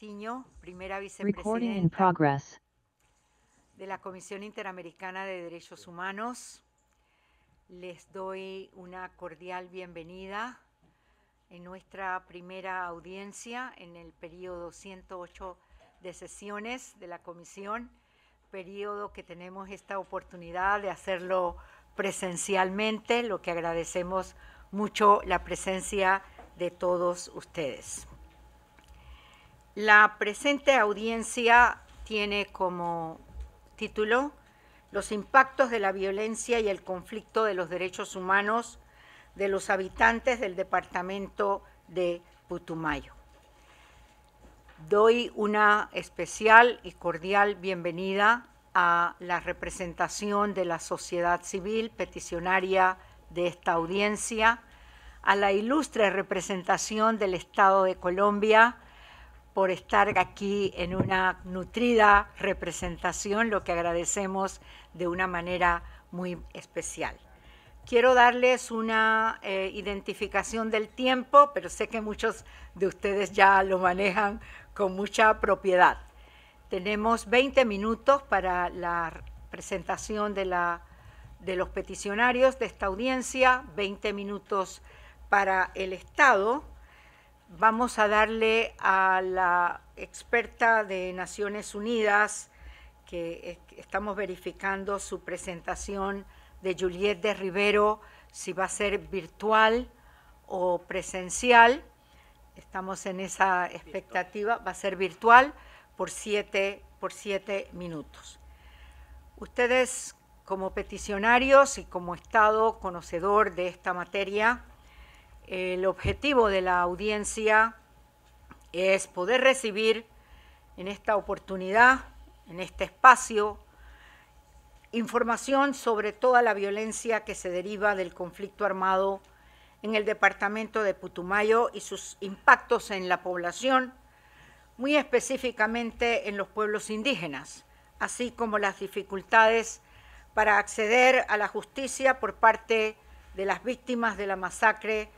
Recording primera vicepresidenta de la Comisión Interamericana de Derechos Humanos. Les doy una cordial bienvenida en nuestra primera audiencia en el periodo 108 de sesiones de la Comisión, período que tenemos esta oportunidad de hacerlo presencialmente, lo que agradecemos mucho la presencia de todos ustedes. La presente audiencia tiene como título Los impactos de la violencia y el conflicto de los derechos humanos de los habitantes del departamento de Putumayo. Doy una especial y cordial bienvenida a la representación de la sociedad civil peticionaria de esta audiencia, a la ilustre representación del Estado de Colombia, por estar aquí en una nutrida representación, lo que agradecemos de una manera muy especial. Quiero darles una eh, identificación del tiempo, pero sé que muchos de ustedes ya lo manejan con mucha propiedad. Tenemos 20 minutos para la presentación de, la, de los peticionarios de esta audiencia, 20 minutos para el Estado, vamos a darle a la experta de Naciones Unidas, que estamos verificando su presentación de Juliette de Rivero, si va a ser virtual o presencial. Estamos en esa expectativa, va a ser virtual por siete, por siete minutos. Ustedes como peticionarios y como Estado conocedor de esta materia, el objetivo de la audiencia es poder recibir en esta oportunidad, en este espacio, información sobre toda la violencia que se deriva del conflicto armado en el departamento de Putumayo y sus impactos en la población, muy específicamente en los pueblos indígenas, así como las dificultades para acceder a la justicia por parte de las víctimas de la masacre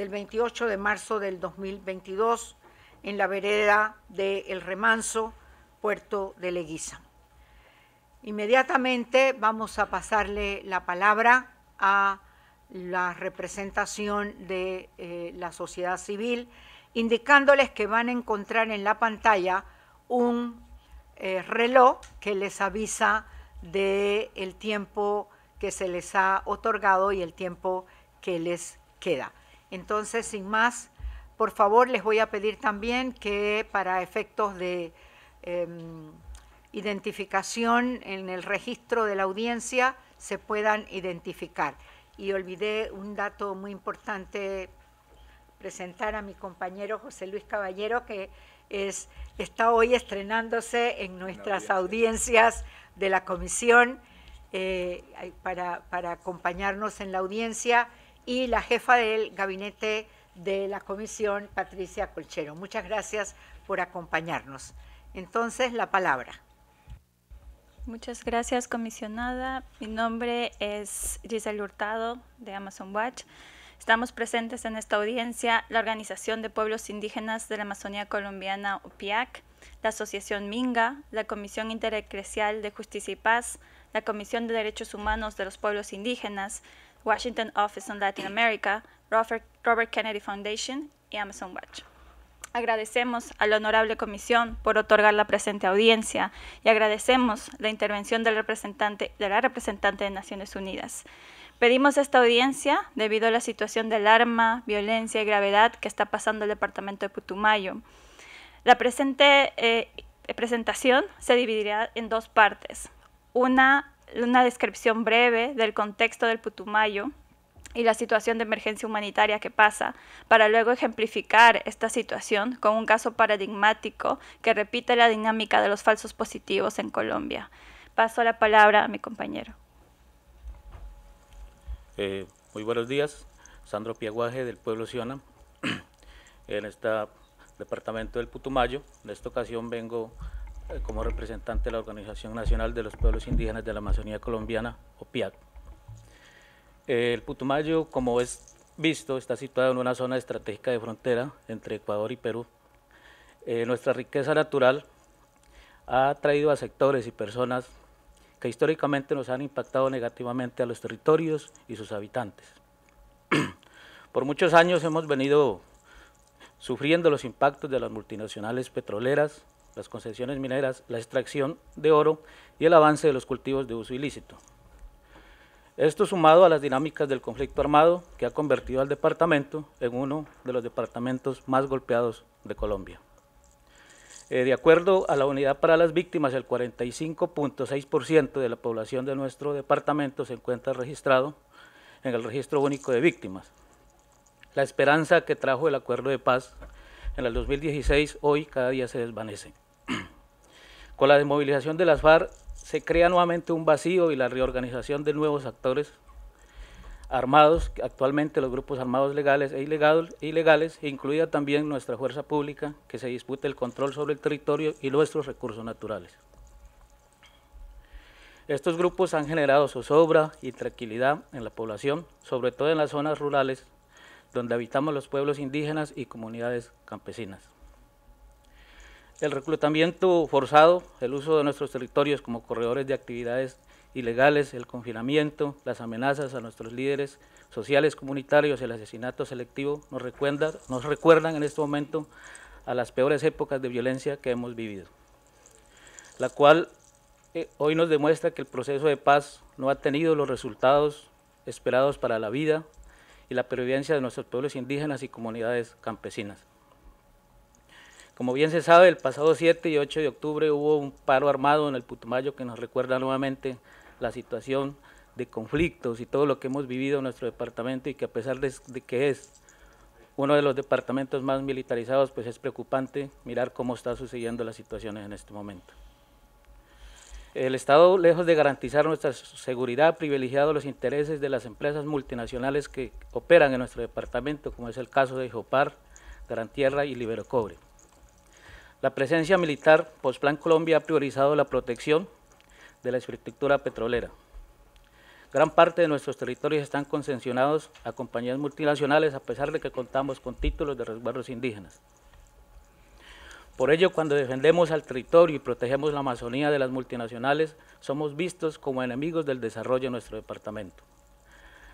del 28 de marzo del 2022 en la vereda de El Remanso, Puerto de Leguiza. Inmediatamente vamos a pasarle la palabra a la representación de eh, la sociedad civil, indicándoles que van a encontrar en la pantalla un eh, reloj que les avisa del el tiempo que se les ha otorgado y el tiempo que les queda. Entonces, sin más, por favor, les voy a pedir también que para efectos de em, identificación en el registro de la audiencia se puedan identificar. Y olvidé un dato muy importante presentar a mi compañero José Luis Caballero, que está hoy estrenándose en nuestras audiencias de la comisión eh, para acompañarnos en la audiencia y la jefa del gabinete de la comisión, Patricia Colchero. Muchas gracias por acompañarnos. Entonces, la palabra. Muchas gracias, comisionada. Mi nombre es Giselle Hurtado, de Amazon Watch. Estamos presentes en esta audiencia la Organización de Pueblos Indígenas de la Amazonía Colombiana, OPIAC, la Asociación Minga, la Comisión Intereclesial de Justicia y Paz, la Comisión de Derechos Humanos de los Pueblos Indígenas, Washington Office on Latin America, Robert, Kennedy Foundation y Amazon Watch. Agradecemos a la Honorable Comisión por otorgar la presente audiencia y agradecemos la intervención de la representante de Naciones Unidas. Pedimos esta audiencia debido a la situación de alarma, violencia y gravedad que está pasando el departamento de Putumayo. La presente eh, presentación se dividirá en dos partes. Una una descripción breve del contexto del Putumayo y la situación de emergencia humanitaria que pasa, para luego ejemplificar esta situación con un caso paradigmático que repite la dinámica de los falsos positivos en Colombia. Paso la palabra a mi compañero. Eh, muy buenos días, Sandro Piaguaje del pueblo Siona, en este departamento del Putumayo. En esta ocasión vengo eh, como representante de la Organización Nacional de los Pueblos Indígenas de la Amazonía Colombiana, OPIAC. El Putumayo, como es visto, está situado en una zona estratégica de frontera entre Ecuador y Perú. Eh, nuestra riqueza natural ha atraído a sectores y personas que históricamente nos han impactado negativamente a los territorios y sus habitantes. Por muchos años hemos venido sufriendo los impactos de las multinacionales petroleras, las concesiones mineras, la extracción de oro y el avance de los cultivos de uso ilícito. Esto sumado a las dinámicas del conflicto armado que ha convertido al departamento en uno de los departamentos más golpeados de Colombia. Eh, de acuerdo a la unidad para las víctimas, el 45.6% de la población de nuestro departamento se encuentra registrado en el registro único de víctimas. La esperanza que trajo el acuerdo de paz en el 2016, hoy cada día se desvanece. Con la desmovilización de las FARC se crea nuevamente un vacío y la reorganización de nuevos actores armados, actualmente los grupos armados legales e ilegales, incluida también nuestra fuerza pública, que se disputa el control sobre el territorio y nuestros recursos naturales. Estos grupos han generado zozobra y tranquilidad en la población, sobre todo en las zonas rurales donde habitamos los pueblos indígenas y comunidades campesinas. El reclutamiento forzado, el uso de nuestros territorios como corredores de actividades ilegales, el confinamiento, las amenazas a nuestros líderes sociales comunitarios, el asesinato selectivo, nos, nos recuerdan en este momento a las peores épocas de violencia que hemos vivido, la cual eh, hoy nos demuestra que el proceso de paz no ha tenido los resultados esperados para la vida, y la pervivencia de nuestros pueblos indígenas y comunidades campesinas. Como bien se sabe, el pasado 7 y 8 de octubre hubo un paro armado en el Putumayo que nos recuerda nuevamente la situación de conflictos y todo lo que hemos vivido en nuestro departamento y que a pesar de, que es uno de los departamentos más militarizados, pues es preocupante mirar cómo está sucediendo las situaciones en este momento. El Estado, lejos de garantizar nuestra seguridad, ha privilegiado los intereses de las empresas multinacionales que operan en nuestro departamento, como es el caso de Jopar, Gran Tierra y Libero Cobre. La presencia militar postplan Colombia ha priorizado la protección de la infraestructura petrolera. Gran parte de nuestros territorios están concesionados a compañías multinacionales a pesar de que contamos con títulos de resguardos indígenas. Por ello, cuando defendemos al territorio y protegemos la Amazonía de las multinacionales, somos vistos como enemigos del desarrollo de nuestro departamento.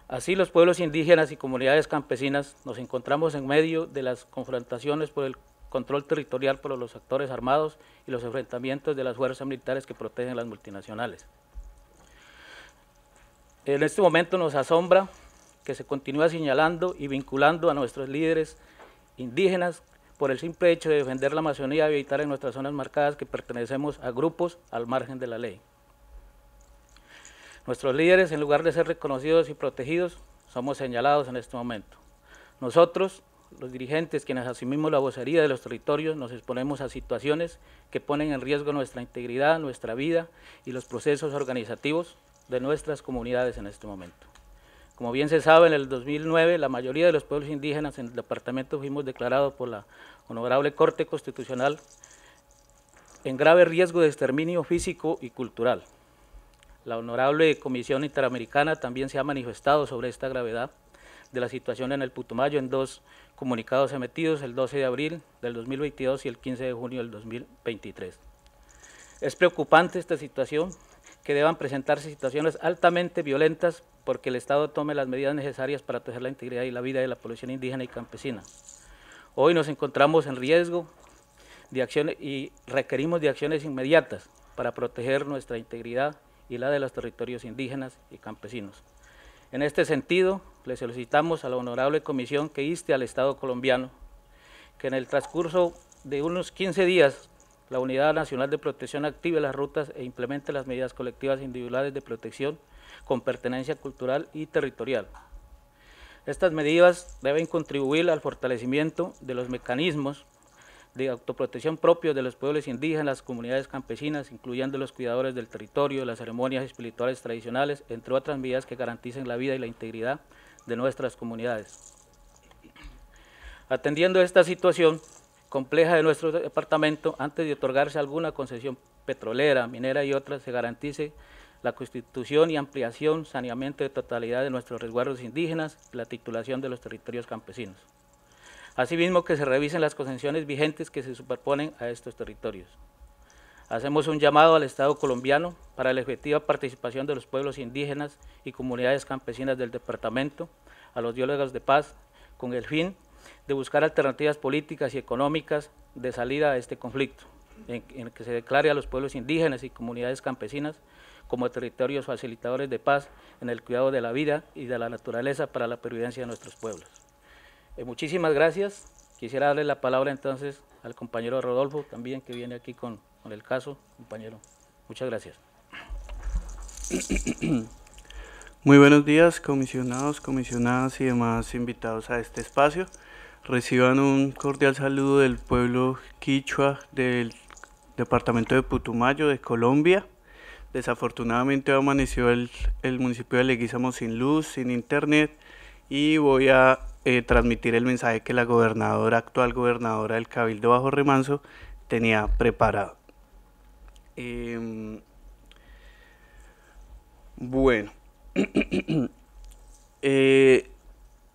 Así, los pueblos indígenas y comunidades campesinas nos encontramos en medio de las confrontaciones por el control territorial por los actores armados y los enfrentamientos de las fuerzas militares que protegen las multinacionales. En este momento nos asombra que se continúa señalando y vinculando a nuestros líderes indígenas por el simple hecho de defender la Amazonía y evitar en nuestras zonas marcadas que pertenecemos a grupos al margen de la ley. Nuestros líderes, en lugar de ser reconocidos y protegidos, somos señalados en este momento. Nosotros, los dirigentes quienes asumimos la vocería de los territorios, nos exponemos a situaciones que ponen en riesgo nuestra integridad, nuestra vida y los procesos organizativos de nuestras comunidades en este momento. Como bien se sabe, en el 2009 la mayoría de los pueblos indígenas en el departamento fuimos declarados por la Honorable Corte Constitucional en grave riesgo de exterminio físico y cultural. La Honorable Comisión Interamericana también se ha manifestado sobre esta gravedad de la situación en el Putumayo en dos comunicados emitidos el 12 de abril del 2022 y el 15 de junio del 2023. Es preocupante esta situación que deban presentarse situaciones altamente violentas porque el Estado tome las medidas necesarias para proteger la integridad y la vida de la población indígena y campesina. Hoy nos encontramos en riesgo de acciones y requerimos de acciones inmediatas para proteger nuestra integridad y la de los territorios indígenas y campesinos. En este sentido, le solicitamos a la honorable comisión que inste al Estado colombiano que en el transcurso de unos 15 días la Unidad Nacional de Protección active las rutas e implemente las medidas colectivas individuales de protección con pertenencia cultural y territorial. Estas medidas deben contribuir al fortalecimiento de los mecanismos de autoprotección propios de los pueblos indígenas, las comunidades campesinas, incluyendo los cuidadores del territorio, las ceremonias espirituales tradicionales, entre otras medidas que garanticen la vida y la integridad de nuestras comunidades. Atendiendo esta situación, compleja de nuestro departamento, antes de otorgarse alguna concesión petrolera, minera y otras, se garantice la constitución y ampliación, saneamiento de totalidad de nuestros resguardos indígenas y la titulación de los territorios campesinos. Asimismo, que se revisen las concesiones vigentes que se superponen a estos territorios. Hacemos un llamado al Estado colombiano para la efectiva participación de los pueblos indígenas y comunidades campesinas del departamento a los diálogos de paz con el fin de buscar alternativas políticas y económicas de salida a este conflicto, en, el que se declare a los pueblos indígenas y comunidades campesinas como territorios facilitadores de paz en el cuidado de la vida y de la naturaleza para la pervivencia de nuestros pueblos. Eh, muchísimas gracias. Quisiera darle la palabra entonces al compañero Rodolfo, también que viene aquí con el caso. Compañero, muchas gracias. Muy buenos días, comisionados, comisionadas y demás invitados a este espacio. Reciban un cordial saludo del pueblo quichua del departamento de Putumayo, de Colombia. Desafortunadamente amaneció el, municipio de Leguízamo sin luz, sin internet y voy a eh, transmitir el mensaje que la gobernadora, actual gobernadora del Cabildo Bajo Remanso, tenía preparado. Em, bueno, eh,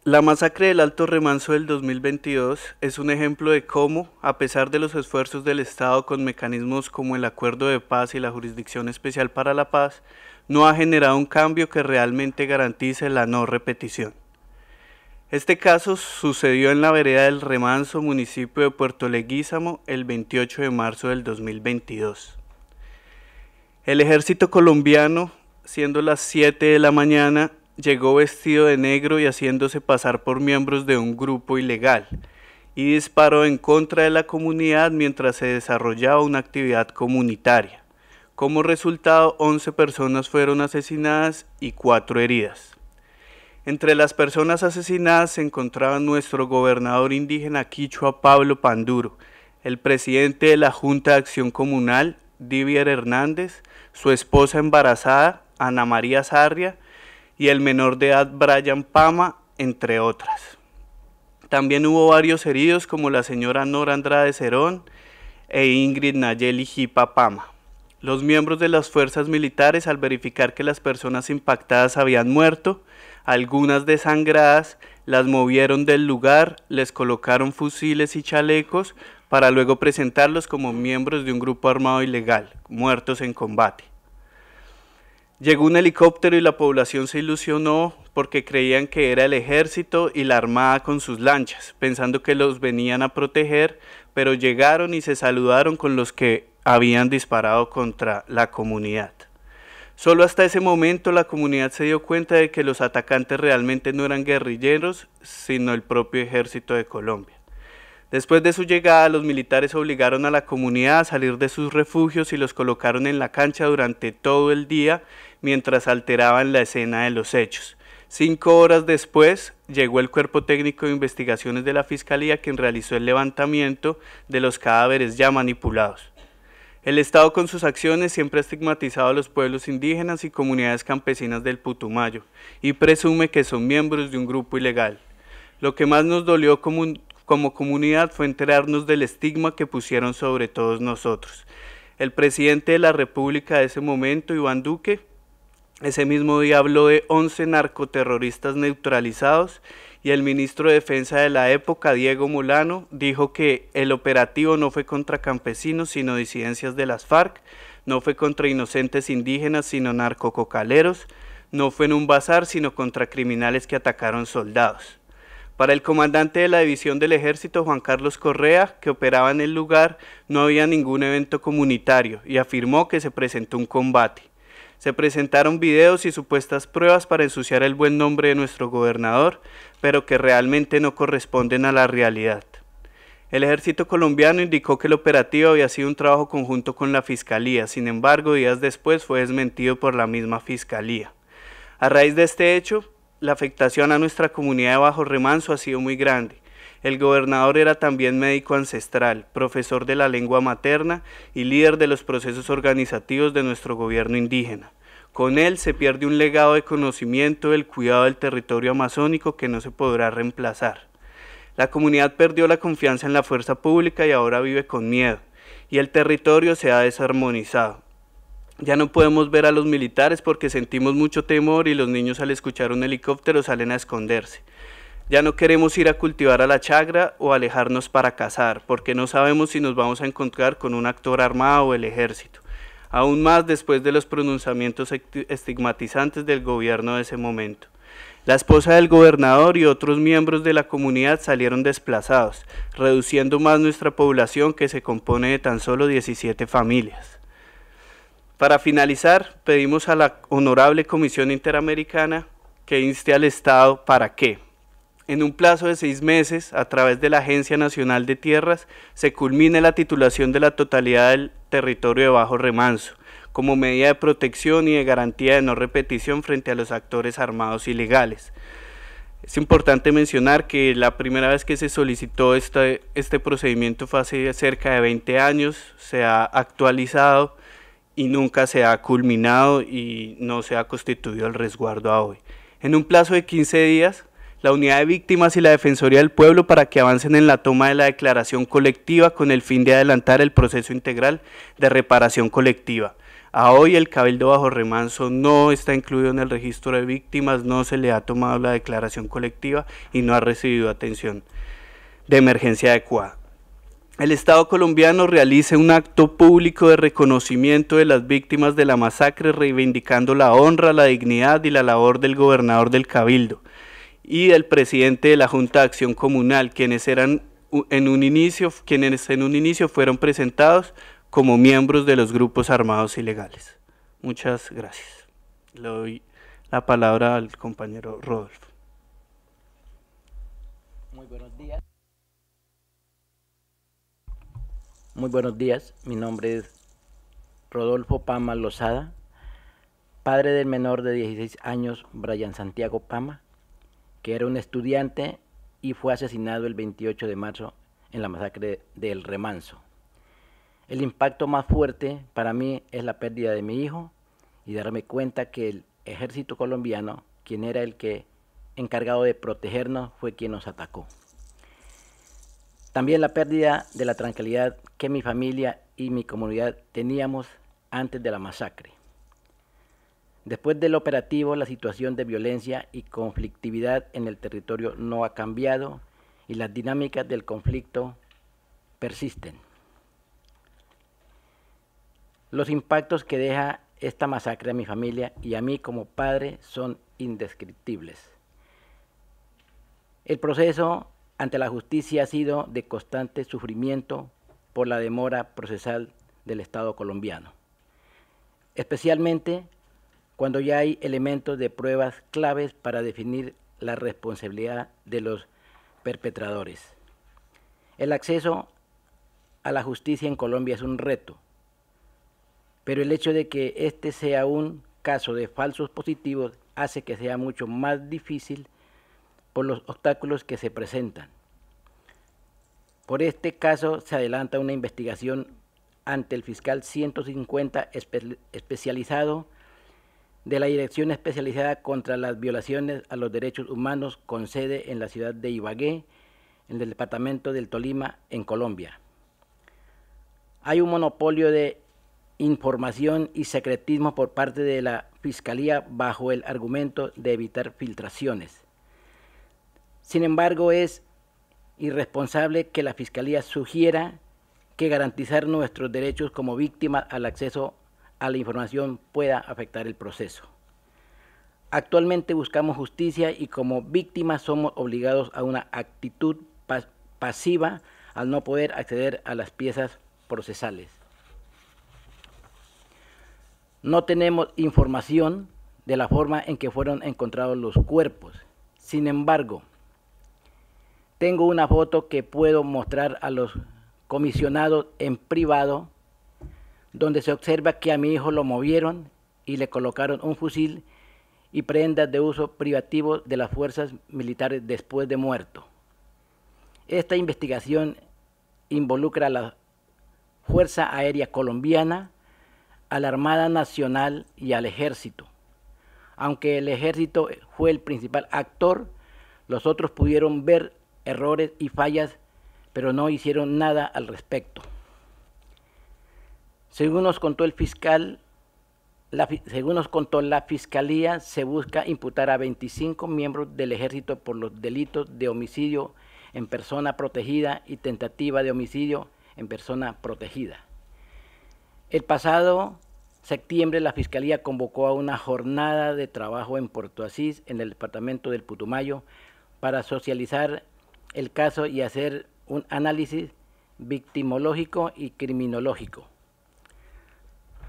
la masacre del Alto Remanso del 2022 es un ejemplo de cómo, a pesar de los esfuerzos del Estado con mecanismos como el Acuerdo de Paz y la Jurisdicción Especial para la Paz, no ha generado un cambio que realmente garantice la no repetición. Este caso sucedió en la vereda del Remanso, municipio de Puerto Leguízamo, el 28 de marzo del 2022. El ejército colombiano, siendo las 7 de la mañana, llegó vestido de negro y haciéndose pasar por miembros de un grupo ilegal, y disparó en contra de la comunidad mientras se desarrollaba una actividad comunitaria. Como resultado, 11 personas fueron asesinadas y 4 heridas. Entre las personas asesinadas se encontraba nuestro gobernador indígena quichua Pablo Panduro, el presidente de la Junta de Acción Comunal, Divier Hernández, su esposa embarazada, Ana María Sarria, y el menor de edad Brian Pama, entre otras. También hubo varios heridos como la señora Nora Andrade Cerón e Ingrid Nayeli Hipa Pama. Los miembros de las fuerzas militares al verificar que las personas impactadas habían muerto, algunas desangradas, las movieron del lugar, les colocaron fusiles y chalecos para luego presentarlos como miembros de un grupo armado ilegal, muertos en combate. Llegó un helicóptero y la población se ilusionó porque creían que era el ejército y la armada con sus lanchas, pensando que los venían a proteger, pero llegaron y se saludaron con los que habían disparado contra la comunidad. Solo hasta ese momento la comunidad se dio cuenta de que los atacantes realmente no eran guerrilleros, sino el propio ejército de Colombia. Después de su llegada, los militares obligaron a la comunidad a salir de sus refugios y los colocaron en la cancha durante todo el día mientras alteraban la escena de los hechos. Cinco horas después llegó el cuerpo técnico de investigaciones de la Fiscalía quien realizó el levantamiento de los cadáveres ya manipulados. El Estado con sus acciones siempre ha estigmatizado a los pueblos indígenas y comunidades campesinas del Putumayo y presume que son miembros de un grupo ilegal. Lo que más nos dolió como, comunidad fue enterarnos del estigma que pusieron sobre todos nosotros. El presidente de la República de ese momento, Iván Duque, ese mismo día habló de 11 narcoterroristas neutralizados y el ministro de Defensa de la época, Diego Mulano, dijo que el operativo no fue contra campesinos, sino disidencias de las FARC, no fue contra inocentes indígenas, sino narcococaleros, no fue en un bazar, sino contra criminales que atacaron soldados. Para el comandante de la división del ejército, Juan Carlos Correa, que operaba en el lugar, no había ningún evento comunitario y afirmó que se presentó un combate. Se presentaron videos y supuestas pruebas para ensuciar el buen nombre de nuestro gobernador, pero que realmente no corresponden a la realidad. El ejército colombiano indicó que el operativo había sido un trabajo conjunto con la Fiscalía, sin embargo, días después fue desmentido por la misma Fiscalía. A raíz de este hecho, la afectación a nuestra comunidad de Bajo Remanso ha sido muy grande. El gobernador era también médico ancestral, profesor de la lengua materna y líder de los procesos organizativos de nuestro gobierno indígena. Con él se pierde un legado de conocimiento del cuidado del territorio amazónico que no se podrá reemplazar. La comunidad perdió la confianza en la fuerza pública y ahora vive con miedo, y el territorio se ha desarmonizado. Ya no podemos ver a los militares porque sentimos mucho temor y los niños al escuchar un helicóptero salen a esconderse. Ya no queremos ir a cultivar a la chagra o alejarnos para cazar, porque no sabemos si nos vamos a encontrar con un actor armado o el ejército, aún más después de los pronunciamientos estigmatizantes del gobierno de ese momento. La esposa del gobernador y otros miembros de la comunidad salieron desplazados, reduciendo más nuestra población que se compone de tan solo 17 familias. Para finalizar, pedimos a la Honorable Comisión Interamericana que inste al Estado para que en un plazo de seis meses, a través de la Agencia Nacional de Tierras, se culmine la titulación de la totalidad del territorio de Bajo Remanso, como medida de protección y de garantía de no repetición frente a los actores armados ilegales. Es importante mencionar que la primera vez que se solicitó este, este procedimiento fue hace cerca de 20 años, se ha actualizado y nunca se ha culminado y no se ha constituido el resguardo a hoy. En un plazo de 15 días, la Unidad de Víctimas y la Defensoría del Pueblo para que avancen en la toma de la declaración colectiva con el fin de adelantar el proceso integral de reparación colectiva. A hoy el Cabildo Bajo Remanso no está incluido en el registro de víctimas, no se le ha tomado la declaración colectiva y no ha recibido atención de emergencia adecuada. El Estado colombiano realice un acto público de reconocimiento de las víctimas de la masacre, reivindicando la honra, la dignidad y la labor del gobernador del Cabildo y del presidente de la Junta de Acción Comunal, quienes eran en un inicio, quienes en un inicio fueron presentados como miembros de los grupos armados ilegales. Muchas gracias. Le doy la palabra al compañero Rodolfo. Muy buenos días. Muy buenos días. Mi nombre es Rodolfo Pama Lozada, padre del menor de 16 años, Brian Santiago Pama, que era un estudiante y fue asesinado el 28 de marzo en la masacre del Remanso. El impacto más fuerte para mí es la pérdida de mi hijo y darme cuenta que el ejército colombiano, quien era el que encargado de protegernos, fue quien nos atacó. También la pérdida de la tranquilidad que mi familia y mi comunidad teníamos antes de la masacre. Después del operativo, la situación de violencia y conflictividad en el territorio no ha cambiado y las dinámicas del conflicto persisten. Los impactos que deja esta masacre a mi familia y a mí como padre son indescriptibles. El proceso ante la justicia ha sido de constante sufrimiento por la demora procesal del Estado colombiano, especialmente cuando ya hay elementos de pruebas claves para definir la responsabilidad de los perpetradores. El acceso a la justicia en Colombia es un reto, pero el hecho de que este sea un caso de falsos positivos hace que sea mucho más difícil por los obstáculos que se presentan. Por este caso se adelanta una investigación ante el fiscal 150 especializado de la Dirección Especializada contra las Violaciones a los Derechos Humanos con sede en la ciudad de Ibagué, en el departamento del Tolima, en Colombia. Hay un monopolio de información y secretismo por parte de la Fiscalía bajo el argumento de evitar filtraciones. Sin embargo, es irresponsable que la Fiscalía sugiera que garantizar nuestros derechos como víctimas al acceso a la información pueda afectar el proceso. Actualmente buscamos justicia y como víctimas somos obligados a una actitud pasiva al no poder acceder a las piezas procesales. No tenemos información de la forma en que fueron encontrados los cuerpos. Sin embargo, tengo una foto que puedo mostrar a los comisionados en privado donde se observa que a mi hijo lo movieron y le colocaron un fusil y prendas de uso privativo de las fuerzas militares después de muerto. Esta investigación involucra a la Fuerza Aérea Colombiana, a la Armada Nacional y al Ejército. Aunque el Ejército fue el principal actor, los otros pudieron ver errores y fallas, pero no hicieron nada al respecto. Según nos contó el fiscal, según nos contó la fiscalía, se busca imputar a 25 miembros del ejército por los delitos de homicidio en persona protegida y tentativa de homicidio en persona protegida. El pasado septiembre la Fiscalía convocó a una jornada de trabajo en Puerto Asís, en el departamento del Putumayo, para socializar el caso y hacer un análisis victimológico y criminológico.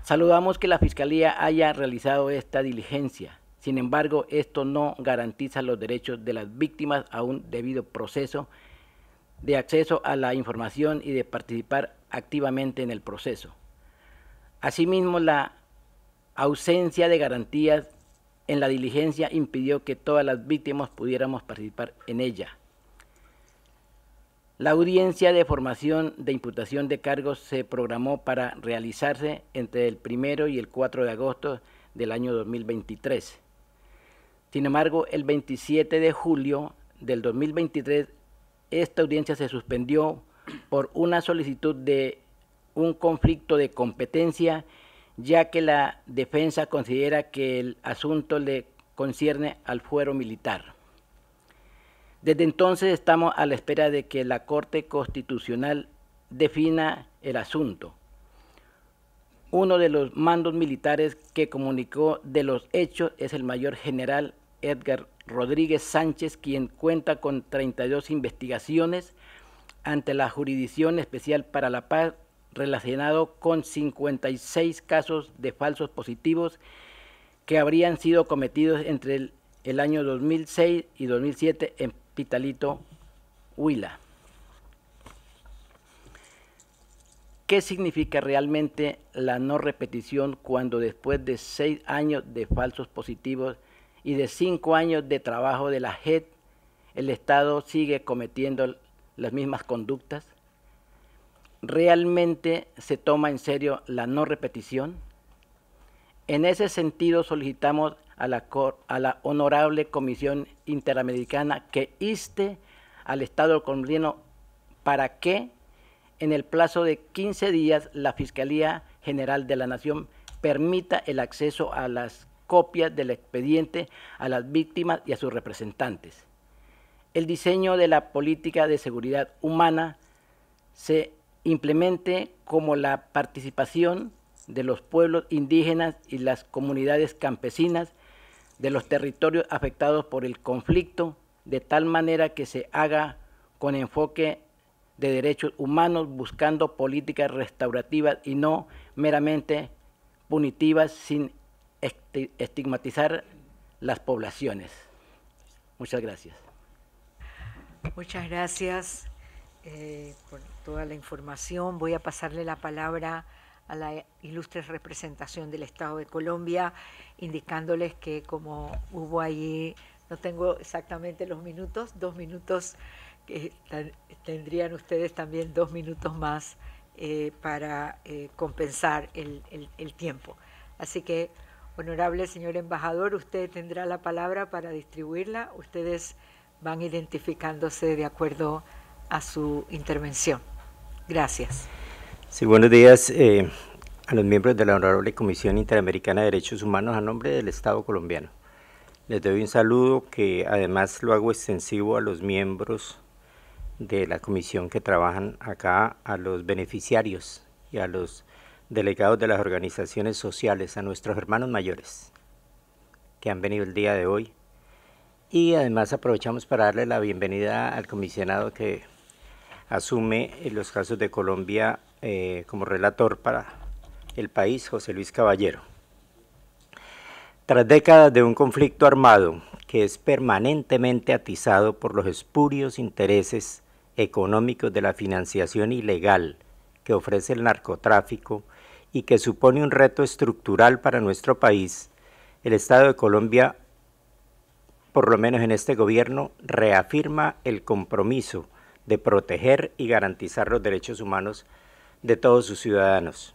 Saludamos que la Fiscalía haya realizado esta diligencia. Sin embargo, esto no garantiza los derechos de las víctimas a un debido proceso de acceso a la información y de participar activamente en el proceso. Asimismo, la ausencia de garantías en la diligencia impidió que todas las víctimas pudiéramos participar en ella. La audiencia de formación de imputación de cargos se programó para realizarse entre el 1 y el 4 de agosto del año 2023. Sin embargo, el 27 de julio del 2023, esta audiencia se suspendió por una solicitud de un conflicto de competencia, ya que la defensa considera que el asunto le concierne al fuero militar. Desde entonces estamos a la espera de que la Corte Constitucional defina el asunto. Uno de los mandos militares que comunicó de los hechos es el mayor general Edgar Rodríguez Sánchez, quien cuenta con 32 investigaciones ante la Jurisdicción Especial para la Paz relacionado con 56 casos de falsos positivos que habrían sido cometidos entre el, año 2006 y 2007 en Pitalito Huila. ¿Qué significa realmente la no repetición cuando después de seis años de falsos positivos y de cinco años de trabajo de la JET, el Estado sigue cometiendo las mismas conductas? ¿Realmente se toma en serio la no repetición? En ese sentido, solicitamos a la, Honorable Comisión Interamericana que inste al Estado colombiano para que en el plazo de 15 días la Fiscalía General de la Nación permita el acceso a las copias del expediente a las víctimas y a sus representantes. El diseño de la política de seguridad humana se implemente como la participación de los pueblos indígenas y las comunidades campesinas de los territorios afectados por el conflicto, de tal manera que se haga con enfoque de derechos humanos, buscando políticas restaurativas y no meramente punitivas sin estigmatizar las poblaciones. Muchas gracias. Muchas gracias eh, por toda la información. Voy a pasarle la palabra a a la ilustre representación del Estado de Colombia, indicándoles que como hubo allí, no tengo exactamente los minutos, dos minutos, que tendrían ustedes también dos minutos más eh, para eh, compensar el tiempo. Así que, honorable señor embajador, usted tendrá la palabra para distribuirla. Ustedes van identificándose de acuerdo a su intervención. Gracias. Sí, buenos días eh, a los miembros de la Honorable Comisión Interamericana de Derechos Humanos a nombre del Estado colombiano. Les doy un saludo que además lo hago extensivo a los miembros de la comisión que trabajan acá, a los beneficiarios y a los delegados de las organizaciones sociales, a nuestros hermanos mayores que han venido el día de hoy. Y además aprovechamos para darle la bienvenida al comisionado que asume los casos de Colombia eh, como relator para el país, José Luis Caballero. Tras décadas de un conflicto armado que es permanentemente atizado por los espurios intereses económicos de la financiación ilegal que ofrece el narcotráfico y que supone un reto estructural para nuestro país, el Estado de Colombia, por lo menos en este gobierno, reafirma el compromiso de proteger y garantizar los derechos humanos de todos sus ciudadanos.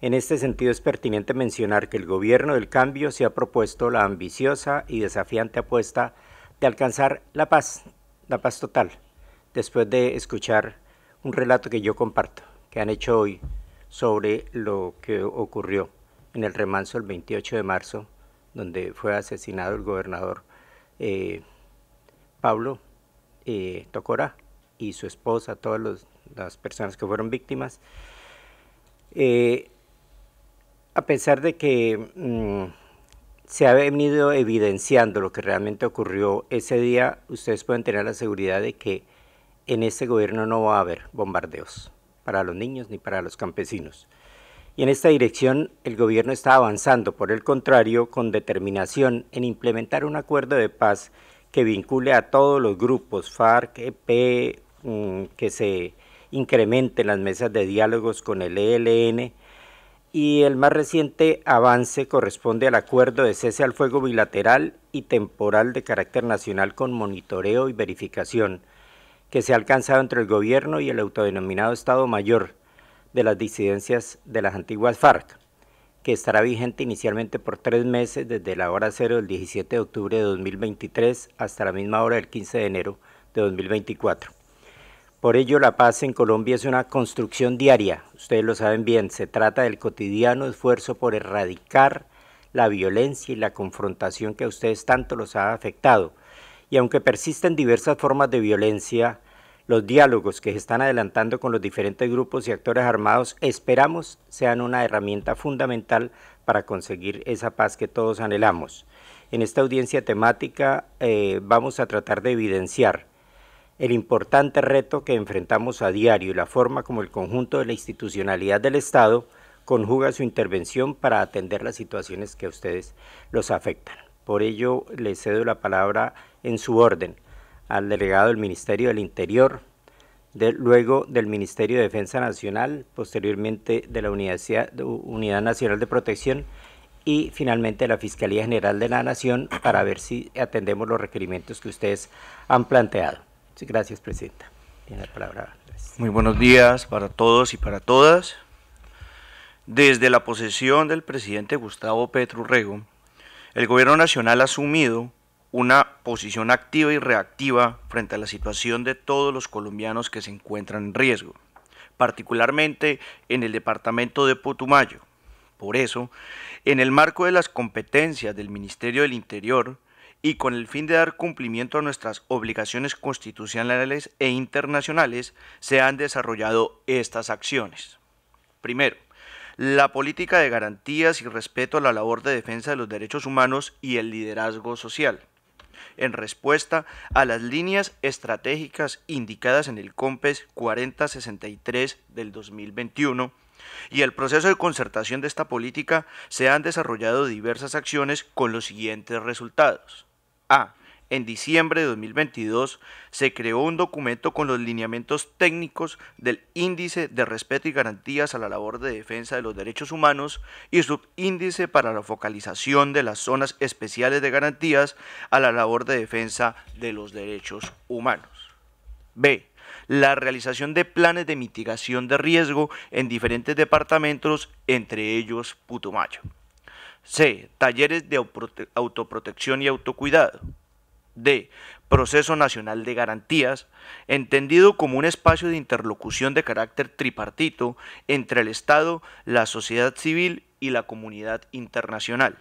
En este sentido es pertinente mencionar que el gobierno del cambio se ha propuesto la ambiciosa y desafiante apuesta de alcanzar la paz, la paz total, después de escuchar un relato que yo comparto, que han hecho hoy sobre lo que ocurrió en el remanso el 28 de marzo, donde fue asesinado el gobernador eh, Pablo eh, Tocora y su esposa, todos los las personas que fueron víctimas. Eh, a pesar de que mm, se ha venido evidenciando lo que realmente ocurrió ese día, ustedes pueden tener la seguridad de que en este gobierno no va a haber bombardeos para los niños ni para los campesinos. Y en esta dirección el gobierno está avanzando, por el contrario, con determinación en implementar un acuerdo de paz que vincule a todos los grupos, FARC, EP, mm, que se incremente las mesas de diálogos con el ELN y el más reciente avance corresponde al acuerdo de cese al fuego bilateral y temporal de carácter nacional con monitoreo y verificación que se ha alcanzado entre el gobierno y el autodenominado Estado Mayor de las disidencias de las antiguas FARC, que estará vigente inicialmente por tres meses desde la hora cero del 17 de octubre de 2023 hasta la misma hora del 15 de enero de 2024. Por ello, la paz en Colombia es una construcción diaria. Ustedes lo saben bien, se trata del cotidiano esfuerzo por erradicar la violencia y la confrontación que a ustedes tanto los ha afectado. Y aunque persisten diversas formas de violencia, los diálogos que se están adelantando con los diferentes grupos y actores armados esperamos sean una herramienta fundamental para conseguir esa paz que todos anhelamos. En esta audiencia temática eh, vamos a tratar de evidenciar el importante reto que enfrentamos a diario y la forma como el conjunto de la institucionalidad del Estado conjuga su intervención para atender las situaciones que a ustedes los afectan. Por ello, le cedo la palabra en su orden al delegado del Ministerio del Interior, luego del Ministerio de Defensa Nacional, posteriormente de la Unidad Nacional de Protección y finalmente de la Fiscalía General de la Nación para ver si atendemos los requerimientos que ustedes han planteado gracias, Presidenta. Tiene la palabra. Muy buenos días para todos y para todas. Desde la posesión del presidente Gustavo Petro Rego, el Gobierno Nacional ha asumido una posición activa y reactiva frente a la situación de todos los colombianos que se encuentran en riesgo, particularmente en el departamento de Putumayo. Por eso, en el marco de las competencias del Ministerio del Interior, y con el fin de dar cumplimiento a nuestras obligaciones constitucionales e internacionales, se han desarrollado estas acciones. Primero, la política de garantías y respeto a la labor de defensa de los derechos humanos y el liderazgo social en respuesta a las líneas estratégicas indicadas en el COMPES 4063 del 2021 y el proceso de concertación de esta política se han desarrollado diversas acciones con los siguientes resultados. A. En diciembre de 2022 se creó un documento con los lineamientos técnicos del Índice de Respeto y Garantías a la Labor de Defensa de los Derechos Humanos y Subíndice para la Focalización de las Zonas Especiales de Garantías a la Labor de Defensa de los Derechos Humanos. B. La realización de planes de mitigación de riesgo en diferentes departamentos, entre ellos Putumayo. C. Talleres de autoprotección y autocuidado. D. Proceso Nacional de Garantías, entendido como un espacio de interlocución de carácter tripartito entre el Estado, la sociedad civil y la comunidad internacional.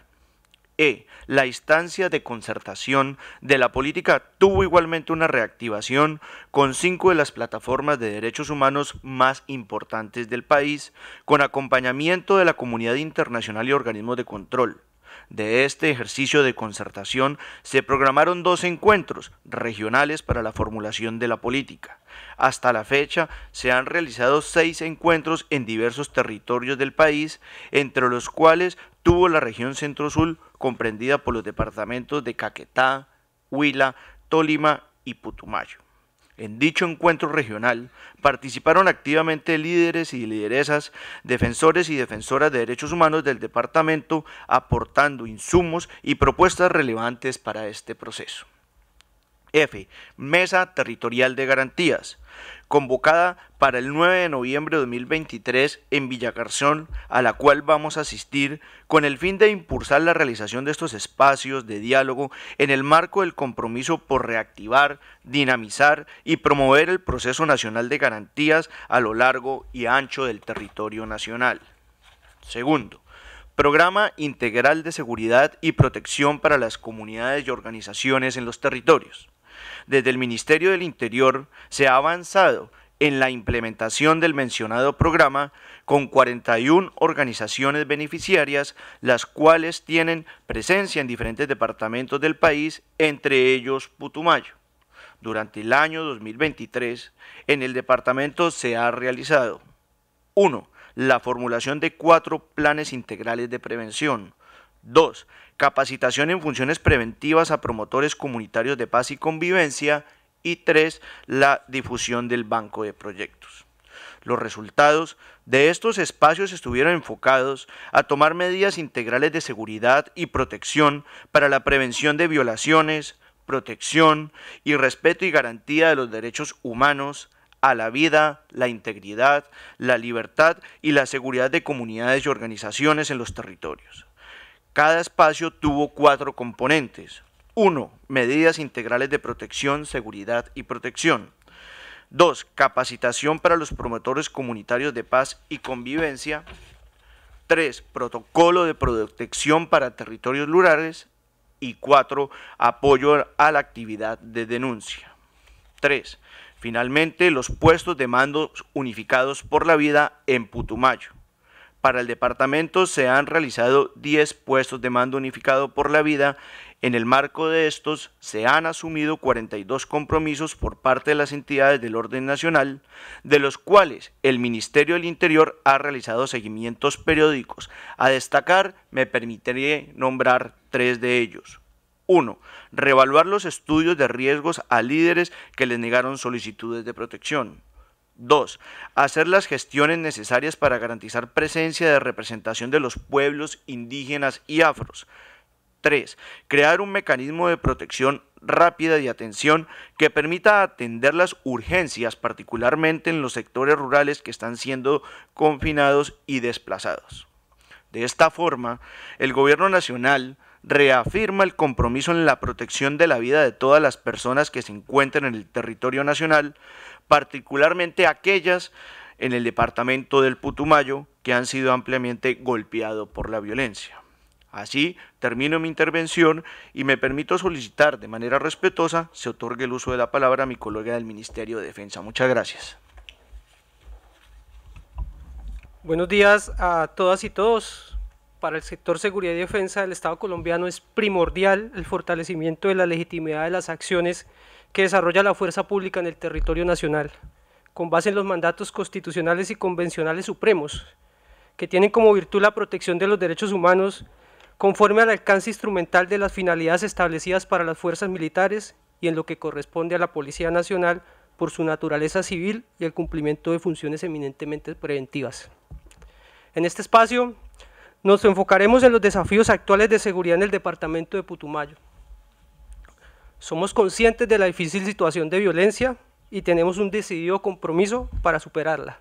E. La instancia de concertación de la política tuvo igualmente una reactivación con cinco de las plataformas de derechos humanos más importantes del país, con acompañamiento de la comunidad internacional y organismos de control de este ejercicio de concertación se programaron dos encuentros regionales para la formulación de la política. Hasta la fecha se han realizado seis encuentros en diversos territorios del país, entre los cuales tuvo la región centro-sur comprendida por los departamentos de Caquetá, Huila, Tolima y Putumayo. En dicho encuentro regional participaron activamente líderes y lideresas, defensores y defensoras de derechos humanos del departamento, aportando insumos y propuestas relevantes para este proceso. F. Mesa Territorial de Garantías, convocada para el 9 de noviembre de 2023 en Villacarzón, a la cual vamos a asistir con el fin de impulsar la realización de estos espacios de diálogo en el marco del compromiso por reactivar, dinamizar y promover el proceso nacional de garantías a lo largo y ancho del territorio nacional. Segundo, Programa Integral de Seguridad y Protección para las Comunidades y Organizaciones en los Territorios desde el Ministerio del Interior se ha avanzado en la implementación del mencionado programa con 41 organizaciones beneficiarias, las cuales tienen presencia en diferentes departamentos del país, entre ellos Putumayo. Durante el año 2023, en el departamento se ha realizado 1. La formulación de cuatro planes integrales de prevención. 2. Capacitación en funciones preventivas a promotores comunitarios de paz y convivencia. Y 3. La difusión del banco de proyectos. Los resultados de estos espacios estuvieron enfocados a tomar medidas integrales de seguridad y protección para la prevención de violaciones, protección y respeto y garantía de los derechos humanos a la vida, la integridad, la libertad y la seguridad de comunidades y organizaciones en los territorios. Cada espacio tuvo cuatro componentes. Uno, Medidas integrales de protección, seguridad y protección. Dos, Capacitación para los promotores comunitarios de paz y convivencia. 3. Protocolo de protección para territorios rurales. Y cuatro, Apoyo a la actividad de denuncia. 3. Finalmente, los puestos de mando unificados por la vida en Putumayo. Para el departamento se han realizado 10 puestos de mando unificado por la vida. En el marco de estos se han asumido 42 compromisos por parte de las entidades del orden nacional, de los cuales el Ministerio del Interior ha realizado seguimientos periódicos. A destacar, me permitiré nombrar tres de ellos. 1. Revaluar los estudios de riesgos a líderes que les negaron solicitudes de protección. 2. Hacer las gestiones necesarias para garantizar presencia de representación de los pueblos indígenas y afros. 3. Crear un mecanismo de protección rápida y atención que permita atender las urgencias, particularmente en los sectores rurales que están siendo confinados y desplazados. De esta forma, el Gobierno Nacional reafirma el compromiso en la protección de la vida de todas las personas que se encuentren en el territorio nacional, particularmente aquellas en el departamento del Putumayo que han sido ampliamente golpeados por la violencia. Así termino mi intervención y me permito solicitar de manera respetuosa se otorgue el uso de la palabra a mi colega del Ministerio de Defensa. Muchas gracias. Buenos días a todas y todos. Para el sector seguridad y defensa del Estado colombiano es primordial el fortalecimiento de la legitimidad de las acciones que desarrolla la fuerza pública en el territorio nacional, con base en los mandatos constitucionales y convencionales supremos, que tienen como virtud la protección de los derechos humanos conforme al alcance instrumental de las finalidades establecidas para las fuerzas militares y en lo que corresponde a la Policía Nacional por su naturaleza civil y el cumplimiento de funciones eminentemente preventivas. En este espacio nos enfocaremos en los desafíos actuales de seguridad en el departamento de Putumayo, somos conscientes de la difícil situación de violencia y tenemos un decidido compromiso para superarla.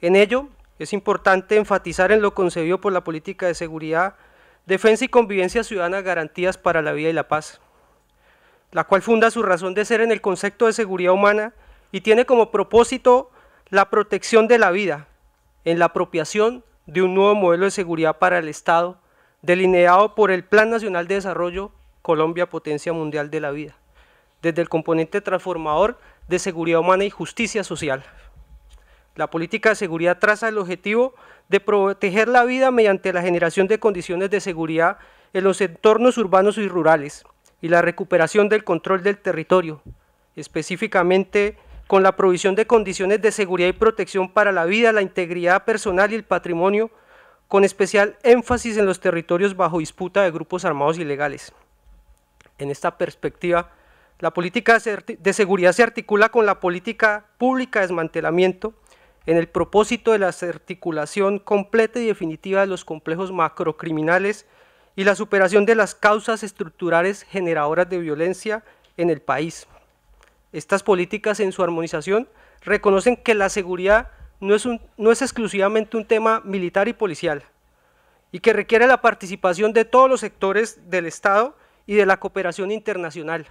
En ello, es importante enfatizar en lo concebido por la política de seguridad, defensa y convivencia ciudadana garantías para la vida y la paz, la cual funda su razón de ser en el concepto de seguridad humana y tiene como propósito la protección de la vida en la apropiación de un nuevo modelo de seguridad para el Estado, delineado por el Plan Nacional de Desarrollo Colombia potencia mundial de la vida, desde el componente transformador de seguridad humana y justicia social. La política de seguridad traza el objetivo de proteger la vida mediante la generación de condiciones de seguridad en los entornos urbanos y rurales y la recuperación del control del territorio, específicamente con la provisión de condiciones de seguridad y protección para la vida, la integridad personal y el patrimonio, con especial énfasis en los territorios bajo disputa de grupos armados ilegales. En esta perspectiva, la política de seguridad se articula con la política pública de desmantelamiento en el propósito de la articulación completa y definitiva de los complejos macrocriminales y la superación de las causas estructurales generadoras de violencia en el país. Estas políticas en su armonización reconocen que la seguridad no es, no es exclusivamente un tema militar y policial y que requiere la participación de todos los sectores del Estado y de la cooperación internacional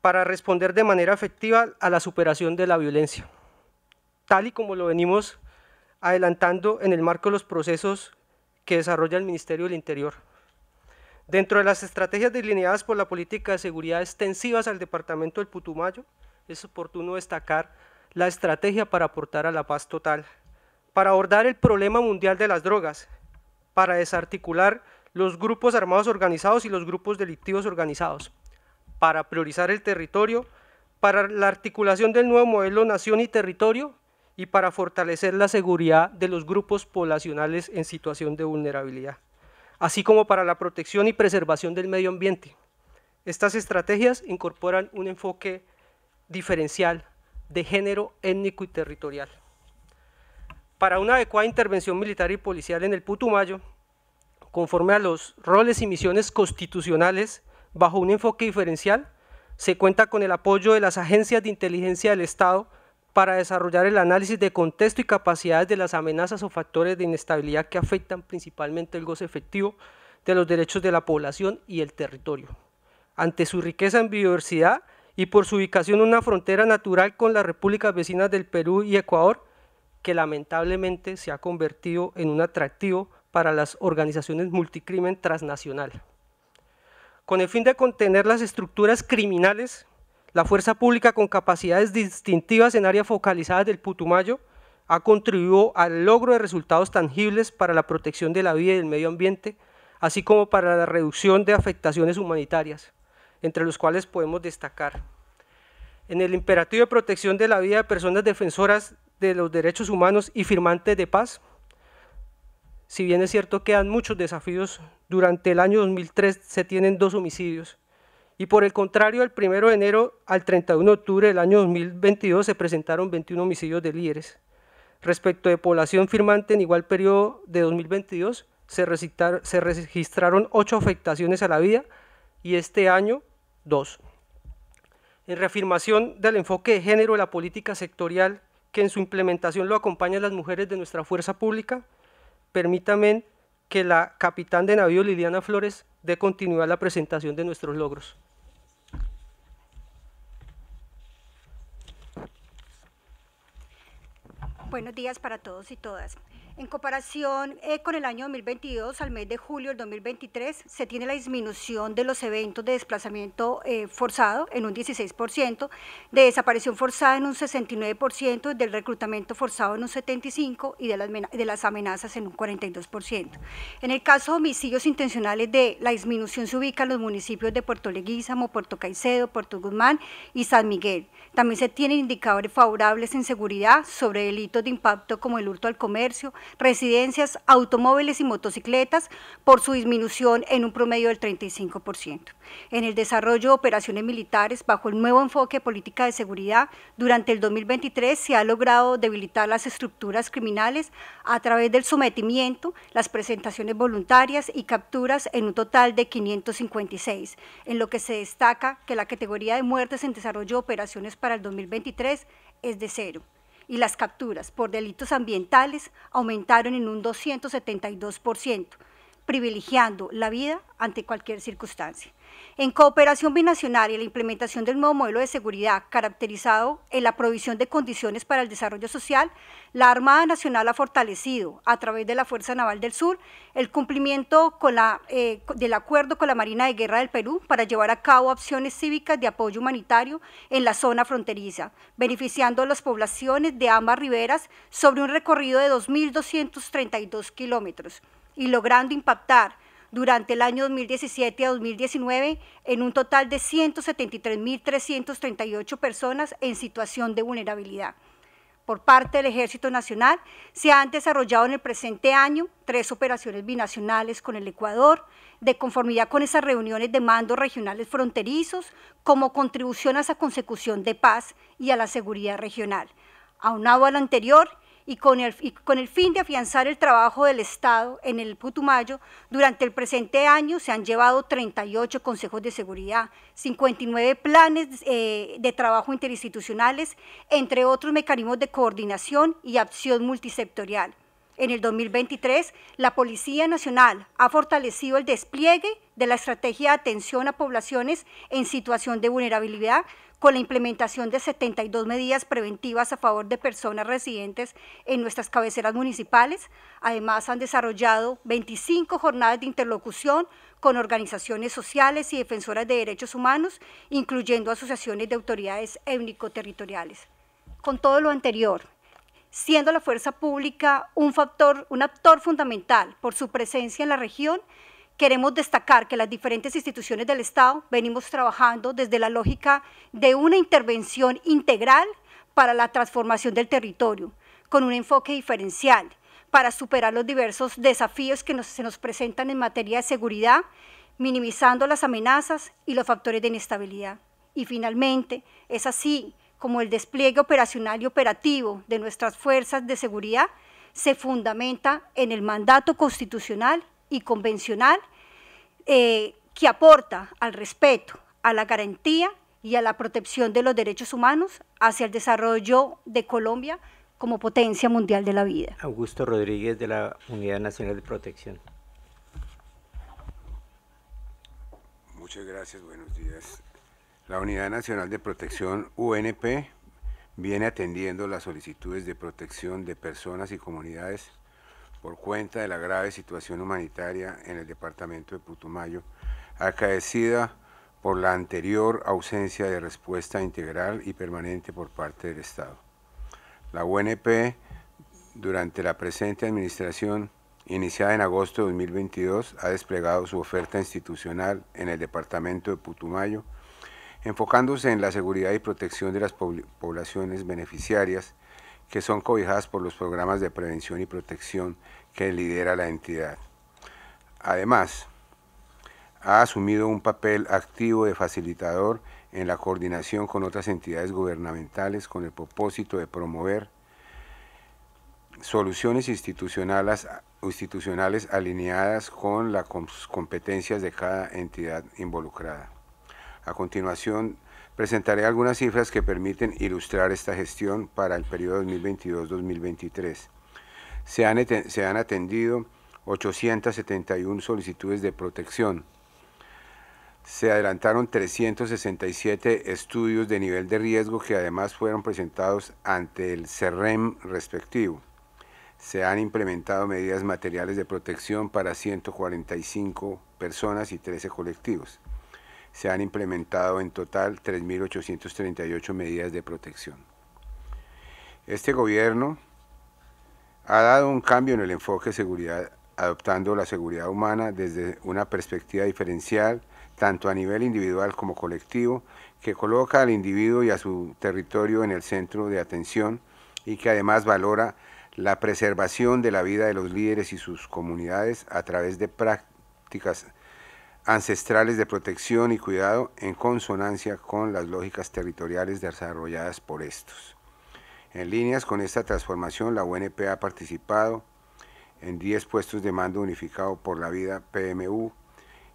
para responder de manera efectiva a la superación de la violencia, tal y como lo venimos adelantando en el marco de los procesos que desarrolla el Ministerio del Interior. Dentro de las estrategias delineadas por la política de seguridad extensivas al Departamento del Putumayo, es oportuno destacar la estrategia para aportar a la paz total, para abordar el problema mundial de las drogas, para desarticular los grupos armados organizados y los grupos delictivos organizados, para priorizar el territorio, para la articulación del nuevo modelo nación y territorio y para fortalecer la seguridad de los grupos poblacionales en situación de vulnerabilidad, así como para la protección y preservación del medio ambiente. Estas estrategias incorporan un enfoque diferencial de género étnico y territorial. Para una adecuada intervención militar y policial en el Putumayo, conforme a los roles y misiones constitucionales bajo un enfoque diferencial, se cuenta con el apoyo de las agencias de inteligencia del Estado para desarrollar el análisis de contexto y capacidades de las amenazas o factores de inestabilidad que afectan principalmente el goce efectivo de los derechos de la población y el territorio. Ante su riqueza en biodiversidad y por su ubicación en una frontera natural con las repúblicas vecinas del Perú y Ecuador, que lamentablemente se ha convertido en un atractivo para las organizaciones multicrimen transnacional. Con el fin de contener las estructuras criminales, la fuerza pública con capacidades distintivas en áreas focalizadas del Putumayo ha contribuido al logro de resultados tangibles para la protección de la vida y del medio ambiente, así como para la reducción de afectaciones humanitarias, entre los cuales podemos destacar. En el imperativo de protección de la vida de personas defensoras de los derechos humanos y firmantes de paz, si bien es cierto que quedan muchos desafíos, durante el año 2003 se tienen dos homicidios. Y por el contrario, el 1 de enero al 31 de octubre del año 2022 se presentaron 21 homicidios de líderes. Respecto de población firmante, en igual periodo de 2022 se, se registraron ocho afectaciones a la vida y este año dos. En reafirmación del enfoque de género de la política sectorial que en su implementación lo acompañan las mujeres de nuestra fuerza pública, Permítanme que la capitán de navío Liliana Flores dé continuidad a la presentación de nuestros logros. Buenos días para todos y todas. En comparación eh, con el año 2022, al mes de julio del 2023, se tiene la disminución de los eventos de desplazamiento eh, forzado en un 16%, de desaparición forzada en un 69%, del reclutamiento forzado en un 75% y de las, amenazas en un 42%. En el caso de homicidios intencionales de la disminución se ubica en los municipios de Puerto Leguízamo, Puerto Caicedo, Puerto Guzmán y San Miguel. También se tienen indicadores favorables en seguridad sobre delitos de impacto como el hurto al comercio, residencias, automóviles y motocicletas por su disminución en un promedio del 35%. En el desarrollo de operaciones militares bajo el nuevo enfoque de política de seguridad, durante el 2023 se ha logrado debilitar las estructuras criminales a través del sometimiento, las presentaciones voluntarias y capturas en un total de 556, en lo que se destaca que la categoría de muertes en desarrollo de operaciones para el 2023 es de cero y las capturas por delitos ambientales aumentaron en un 272%, privilegiando la vida ante cualquier circunstancia. En cooperación binacional y la implementación del nuevo modelo de seguridad caracterizado en la provisión de condiciones para el desarrollo social, la Armada Nacional ha fortalecido, a través de la Fuerza Naval del Sur, el cumplimiento eh, del acuerdo con la Marina de Guerra del Perú para llevar a cabo acciones cívicas de apoyo humanitario en la zona fronteriza, beneficiando a las poblaciones de ambas riberas sobre un recorrido de 2.232 kilómetros y logrando impactar durante el año 2017 a 2019 en un total de 173.338 personas en situación de vulnerabilidad. Por parte del Ejército Nacional se han desarrollado en el presente año tres operaciones binacionales con el Ecuador, de conformidad con esas reuniones de mandos regionales fronterizos, como contribución a esa consecución de paz y a la seguridad regional. Aunado al anterior, y con, el, con el fin de afianzar el trabajo del Estado en el Putumayo, durante el presente año se han llevado 38 consejos de seguridad, 59 planes eh, de trabajo interinstitucionales, entre otros mecanismos de coordinación y acción multisectorial. En el 2023, la Policía Nacional ha fortalecido el despliegue de la estrategia de atención a poblaciones en situación de vulnerabilidad con la implementación de 72 medidas preventivas a favor de personas residentes en nuestras cabeceras municipales. Además, han desarrollado 25 jornadas de interlocución con organizaciones sociales y defensoras de derechos humanos, incluyendo asociaciones de autoridades étnico-territoriales. Con todo lo anterior, siendo la fuerza pública un factor, un actor fundamental por su presencia en la región, queremos destacar que las diferentes instituciones del Estado venimos trabajando desde la lógica de una intervención integral para la transformación del territorio, con un enfoque diferencial para superar los diversos desafíos que se nos presentan en materia de seguridad, minimizando las amenazas y los factores de inestabilidad. Y finalmente, es así como el despliegue operacional y operativo de nuestras fuerzas de seguridad, se fundamenta en el mandato constitucional y convencional eh, que aporta al respeto, a la garantía y a la protección de los derechos humanos hacia el desarrollo de Colombia como potencia mundial de la vida. Augusto Rodríguez de la Unidad Nacional de Protección. Muchas gracias, buenos días. La Unidad Nacional de Protección UNP viene atendiendo las solicitudes de protección de personas y comunidades por cuenta de la grave situación humanitaria en el departamento de Putumayo, acaecida por la anterior ausencia de respuesta integral y permanente por parte del Estado. La UNP, durante la presente administración, iniciada en agosto de 2022, ha desplegado su oferta institucional en el departamento de Putumayo, enfocándose en la seguridad y protección de las poblaciones beneficiarias que son cobijadas por los programas de prevención y protección que lidera la entidad. Además, ha asumido un papel activo de facilitador en la coordinación con otras entidades gubernamentales con el propósito de promover soluciones institucionales, institucionales alineadas con las competencias de cada entidad involucrada. A continuación, presentaré algunas cifras que permiten ilustrar esta gestión para el periodo 2022-2023. Se, han, atendido 871 solicitudes de protección. Se adelantaron 367 estudios de nivel de riesgo que además fueron presentados ante el CERREM respectivo. Se han implementado medidas materiales de protección para 145 personas y 13 colectivos se han implementado en total 3.838 medidas de protección. Este gobierno ha dado un cambio en el enfoque de seguridad, adoptando la seguridad humana desde una perspectiva diferencial, tanto a nivel individual como colectivo, que coloca al individuo y a su territorio en el centro de atención y que además valora la preservación de la vida de los líderes y sus comunidades a través de prácticas ancestrales de protección y cuidado en consonancia con las lógicas territoriales desarrolladas por estos. En líneas con esta transformación, la UNP ha participado en 10 puestos de mando unificado por la vida PMU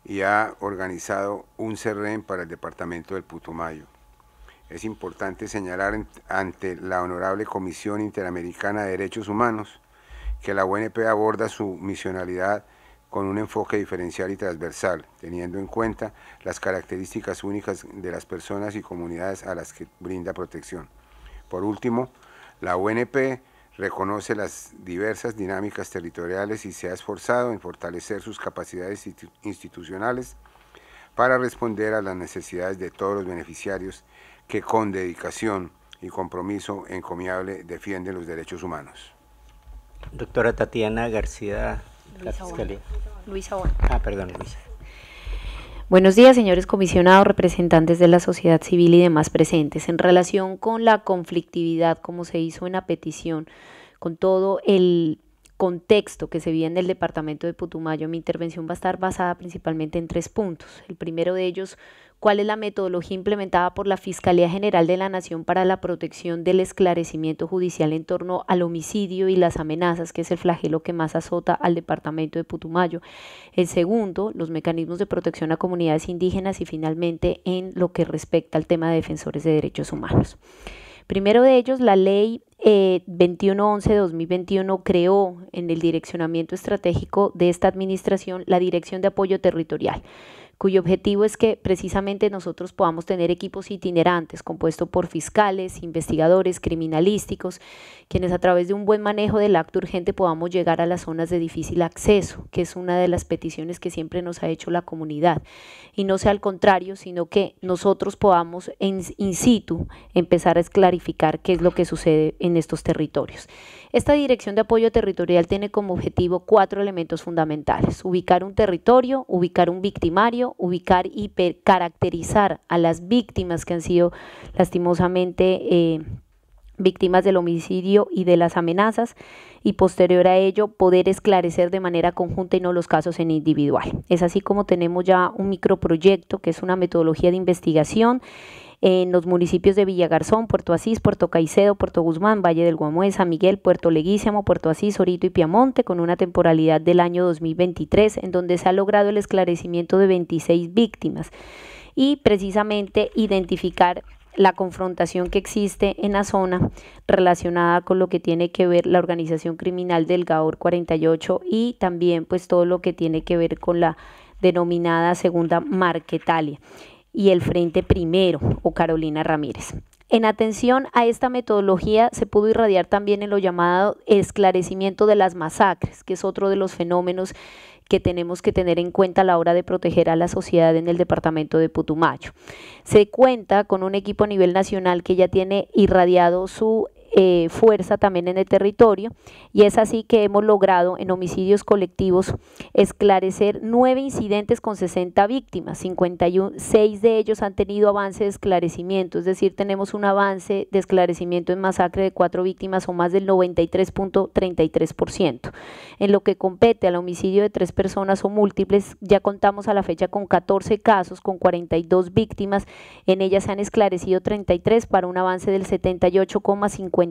y ha organizado un seren para el departamento del Putumayo. Es importante señalar ante la Honorable Comisión Interamericana de Derechos Humanos que la UNP aborda su misionalidad con un enfoque diferencial y transversal, teniendo en cuenta las características únicas de las personas y comunidades a las que brinda protección. Por último, la UNP reconoce las diversas dinámicas territoriales y se ha esforzado en fortalecer sus capacidades institucionales para responder a las necesidades de todos los beneficiarios que con dedicación y compromiso encomiable defienden los derechos humanos. Doctora Tatiana García Ah, perdón, Buenos días, señores comisionados, representantes de la sociedad civil y demás presentes. En relación con la conflictividad, como se hizo en la petición, con todo el contexto que se vive en el departamento de Putumayo, mi intervención va a estar basada principalmente en tres puntos. El primero de ellos cuál es la metodología implementada por la Fiscalía General de la Nación para la protección del esclarecimiento judicial en torno al homicidio y las amenazas, que es el flagelo que más azota al departamento de Putumayo. El segundo, los mecanismos de protección a comunidades indígenas y finalmente en lo que respecta al tema de defensores de derechos humanos. Primero de ellos, la ley eh, 2111-2021 creó en el direccionamiento estratégico de esta administración la Dirección de Apoyo Territorial cuyo objetivo es que precisamente nosotros podamos tener equipos itinerantes compuestos por fiscales, investigadores, criminalísticos, quienes a través de un buen manejo del acto urgente podamos llegar a las zonas de difícil acceso, que es una de las peticiones que siempre nos ha hecho la comunidad. Y no sea al contrario, sino que nosotros podamos in, situ empezar a esclarificar qué es lo que sucede en estos territorios. Esta Dirección de Apoyo Territorial tiene como objetivo cuatro elementos fundamentales. Ubicar un territorio, ubicar un victimario, ubicar y caracterizar a las víctimas que han sido lastimosamente... Eh, víctimas del homicidio y de las amenazas y posterior a ello poder esclarecer de manera conjunta y no los casos en individual. Es así como tenemos ya un microproyecto que es una metodología de investigación en los municipios de Villagarzón, Puerto Asís, Puerto Caicedo, Puerto Guzmán, Valle del Guamués, San Miguel, Puerto Leguísimo, Puerto Asís, Orito y Piamonte, con una temporalidad del año 2023, en donde se ha logrado el esclarecimiento de 26 víctimas y precisamente identificar la confrontación que existe en la zona relacionada con lo que tiene que ver la organización criminal del GAOR 48 y también pues todo lo que tiene que ver con la denominada segunda Marquetalia y el Frente Primero o Carolina Ramírez. En atención a esta metodología se pudo irradiar también en lo llamado esclarecimiento de las masacres, que es otro de los fenómenos que tenemos que tener en cuenta a la hora de proteger a la sociedad en el departamento de Putumayo. Se cuenta con un equipo a nivel nacional que ya tiene irradiado su eh, fuerza también en el territorio y es así que hemos logrado en homicidios colectivos esclarecer nueve incidentes con 60 víctimas, 56 de ellos han tenido avance de esclarecimiento, es decir, tenemos un avance de esclarecimiento en masacre de cuatro víctimas o más del 93.33%. En lo que compete al homicidio de tres personas o múltiples, ya contamos a la fecha con 14 casos, con 42 víctimas, en ellas se han esclarecido 33 para un avance del 78,50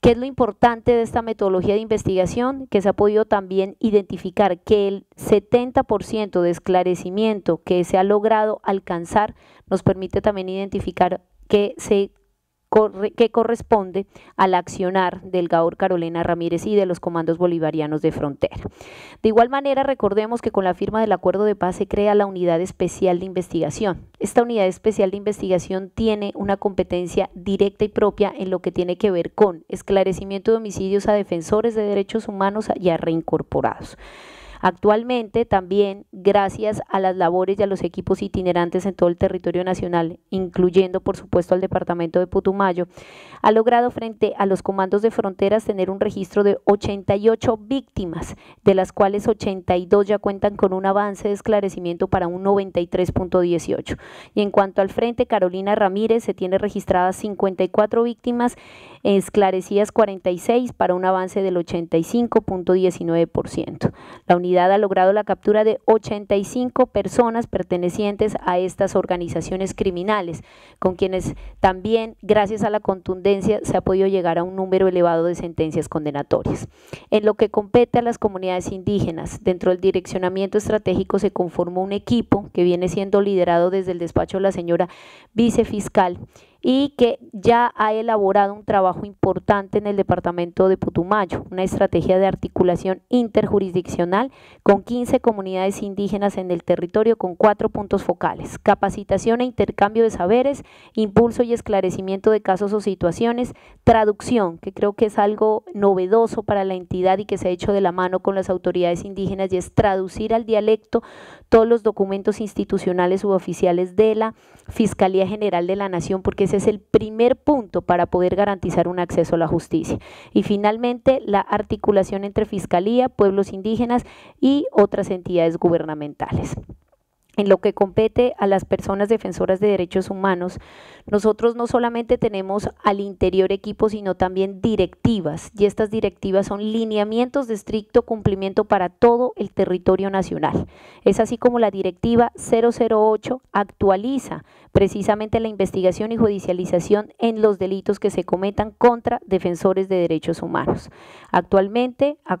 ¿Qué es lo importante de esta metodología de investigación? Que se ha podido también identificar que el 70% de esclarecimiento que se ha logrado alcanzar nos permite también identificar que se que corresponde al accionar del Gaur Carolina Ramírez y de los comandos bolivarianos de frontera. De igual manera, recordemos que con la firma del acuerdo de paz se crea la unidad especial de investigación. Esta unidad especial de investigación tiene una competencia directa y propia en lo que tiene que ver con esclarecimiento de homicidios a defensores de derechos humanos ya reincorporados. Actualmente también, gracias a las labores y a los equipos itinerantes en todo el territorio nacional, incluyendo por supuesto al departamento de Putumayo, ha logrado frente a los comandos de fronteras tener un registro de 88 víctimas, de las cuales 82 ya cuentan con un avance de esclarecimiento para un 93.18. Y en cuanto al frente, Carolina Ramírez se tiene registradas 54 víctimas esclarecidas 46 para un avance del 85.19%. La unidad ha logrado la captura de 85 personas pertenecientes a estas organizaciones criminales, con quienes también, gracias a la contundencia, se ha podido llegar a un número elevado de sentencias condenatorias. En lo que compete a las comunidades indígenas, dentro del direccionamiento estratégico se conformó un equipo que viene siendo liderado desde el despacho de la señora vicefiscal y que ya ha elaborado un trabajo importante en el departamento de Putumayo, una estrategia de articulación interjurisdiccional con 15 comunidades indígenas en el territorio con cuatro puntos focales, capacitación e intercambio de saberes, impulso y esclarecimiento de casos o situaciones, traducción, que creo que es algo novedoso para la entidad y que se ha hecho de la mano con las autoridades indígenas, y es traducir al dialecto todos los documentos institucionales u oficiales de la Fiscalía General de la Nación, porque ese es el primer punto para poder garantizar un acceso a la justicia. Y finalmente, la articulación entre Fiscalía, pueblos indígenas y otras entidades gubernamentales. En lo que compete a las personas defensoras de derechos humanos, nosotros no solamente tenemos al interior equipo, sino también directivas, y estas directivas son lineamientos de estricto cumplimiento para todo el territorio nacional. Es así como la directiva 008 actualiza precisamente la investigación y judicialización en los delitos que se cometan contra defensores de derechos humanos. Actualmente, a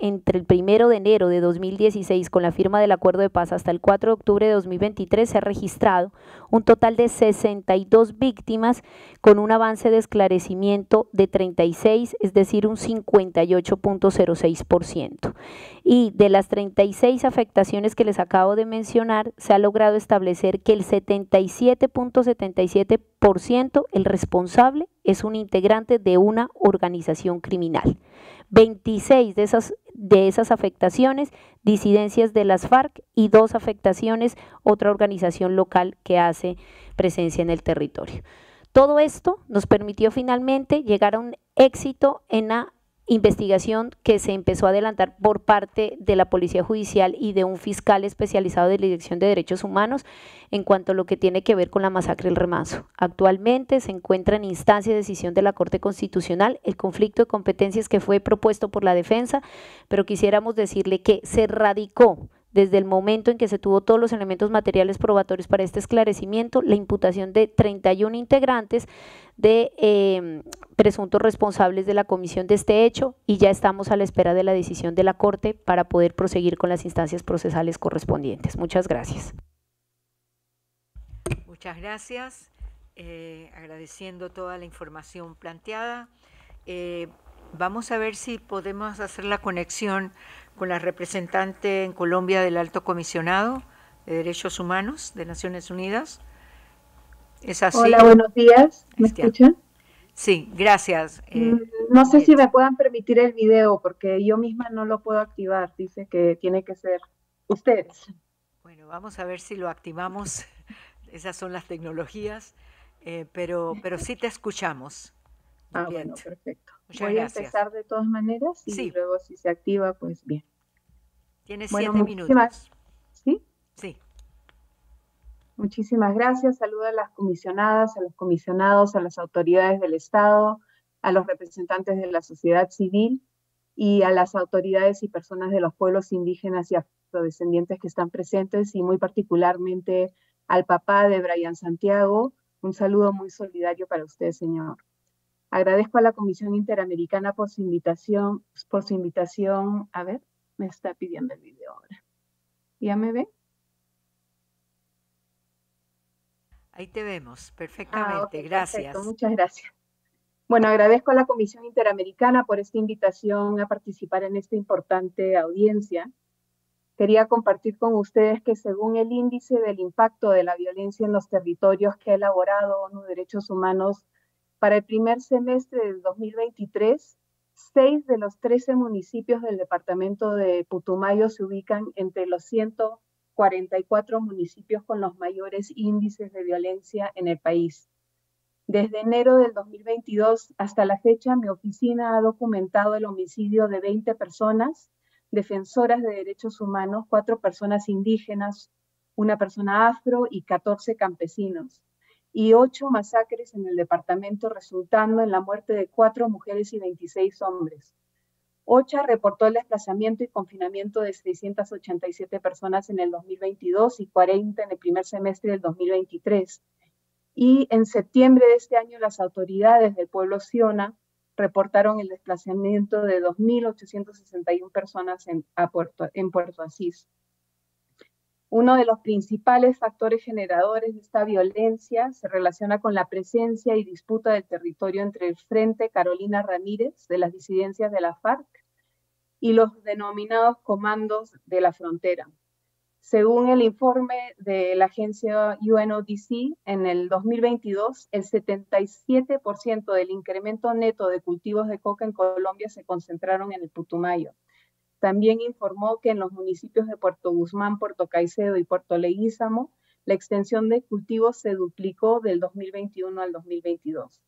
entre el 1 de enero de 2016, con la firma del acuerdo de paz hasta el 4 de octubre, octubre de 2023 se ha registrado un total de 62 víctimas con un avance de esclarecimiento de 36, es decir, un 58.06%. Y de las 36 afectaciones que les acabo de mencionar, se ha logrado establecer que el 77.77% el responsable es un integrante de una organización criminal. 26 de esas de esas afectaciones, disidencias de las FARC y dos afectaciones, otra organización local que hace presencia en el territorio. Todo esto nos permitió finalmente llegar a un éxito en la investigación que se empezó a adelantar por parte de la Policía Judicial y de un fiscal especializado de la Dirección de Derechos Humanos en cuanto a lo que tiene que ver con la masacre del remaso. Actualmente se encuentra en instancia de decisión de la Corte Constitucional el conflicto de competencias que fue propuesto por la defensa, pero quisiéramos decirle que se radicó desde el momento en que se tuvo todos los elementos materiales probatorios para este esclarecimiento, la imputación de 31 integrantes de em, presuntos responsables de la comisión de este hecho y ya estamos a la espera de la decisión de la Corte para poder proseguir con las instancias procesales correspondientes. Muchas gracias. Muchas gracias, eh, agradeciendo toda la información planteada. Eh, Vamos a ver si podemos hacer la conexión con la representante en Colombia del Alto Comisionado de Derechos Humanos de Naciones Unidas. Hola, buenos días. ¿Me escuchan? Sí, gracias. Mm, eh, no sé si eh, me puedan permitir el video porque yo misma no lo puedo activar. Dice que tiene que ser ustedes. Bueno, vamos a ver si lo activamos. Esas son las tecnologías, eh, pero, pero sí te escuchamos. Ah, perfecto. Voy a empezar de todas maneras y luego si se activa, pues bien. Tienes siete minutos. ¿Sí? Sí. Muchísimas gracias. Saludo a las comisionadas, a los comisionados, a las autoridades del Estado, a los representantes de la sociedad civil y a las autoridades y personas de los pueblos indígenas y afrodescendientes que están presentes y muy particularmente al papá de Brian Santiago. Un saludo muy solidario para usted, señor. Agradezco a la Comisión Interamericana por su invitación, por su invitación. A ver, me está pidiendo el video ahora. ¿Ya me ve? Ahí te vemos, ah, perfectamente, gracias. muchas gracias. Bueno, agradezco a la Comisión Interamericana por esta invitación a participar en esta importante audiencia. Quería compartir con ustedes que según el índice del impacto de la violencia en los territorios que ha elaborado ONU Derechos Humanos para el primer semestre del 2023, seis de los 13 municipios del departamento de Putumayo se ubican entre los 144 municipios con los mayores índices de violencia en el país. Desde enero del 2022 hasta la fecha, mi oficina ha documentado el homicidio de 20 personas, defensoras de derechos humanos, cuatro personas indígenas, una persona afro y 14 campesinos y ocho masacres en el departamento, resultando en la muerte de cuatro mujeres y 26 hombres. OCHA reportó el desplazamiento y confinamiento de 687 personas en el 2022 y 40 en el primer semestre del 2023. Y en septiembre de este año, las autoridades del pueblo Siona reportaron el desplazamiento de 2.861 personas en, en Puerto Asís. Uno de los principales factores generadores de esta violencia se relaciona con la presencia y disputa del territorio entre el Frente Carolina Ramírez de las disidencias de la FARC y los denominados comandos de la frontera. Según el informe de la agencia UNODC, en el 2022 el 77% del incremento neto de cultivos de coca en Colombia se concentraron en el Putumayo también informó que en los municipios de Puerto Guzmán, Puerto Caicedo y Puerto Leguízamo, la extensión de cultivos se duplicó del 2021 al 2022.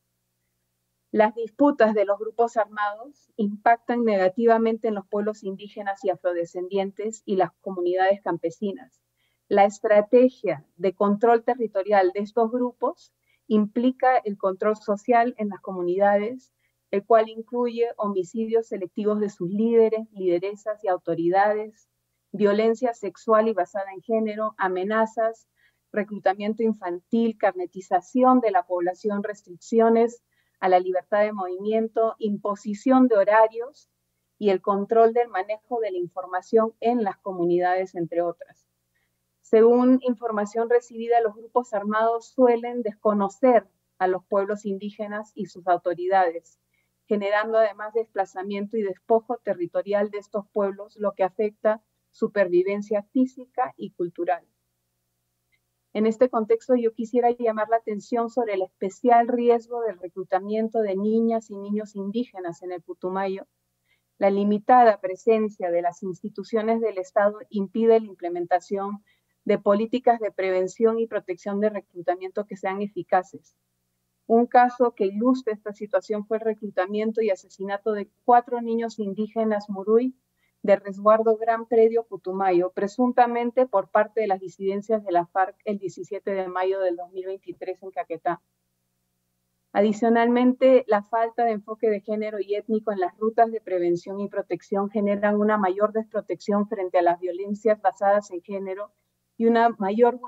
Las disputas de los grupos armados impactan negativamente en los pueblos indígenas y afrodescendientes y las comunidades campesinas. La estrategia de control territorial de estos grupos implica el control social en las comunidades el cual incluye homicidios selectivos de sus líderes, lideresas y autoridades, violencia sexual y basada en género, amenazas, reclutamiento infantil, carnetización de la población, restricciones a la libertad de movimiento, imposición de horarios y el control del manejo de la información en las comunidades, entre otras. Según información recibida, los grupos armados suelen desconocer a los pueblos indígenas y sus autoridades, generando además desplazamiento y despojo territorial de estos pueblos, lo que afecta su física y cultural. En este contexto yo quisiera llamar la atención sobre el especial riesgo del reclutamiento de niñas y niños indígenas en el Putumayo. La limitada presencia de las instituciones del Estado impide la implementación de políticas de prevención y protección de reclutamiento que sean eficaces. Un caso que ilustra esta situación fue el reclutamiento y asesinato de cuatro niños indígenas murui de resguardo Gran Predio Putumayo, presuntamente por parte de las disidencias de la FARC el 17 de mayo del 2023 en Caquetá. Adicionalmente, la falta de enfoque de género y étnico en las rutas de prevención y protección generan una mayor desprotección frente a las violencias basadas en género y una mayor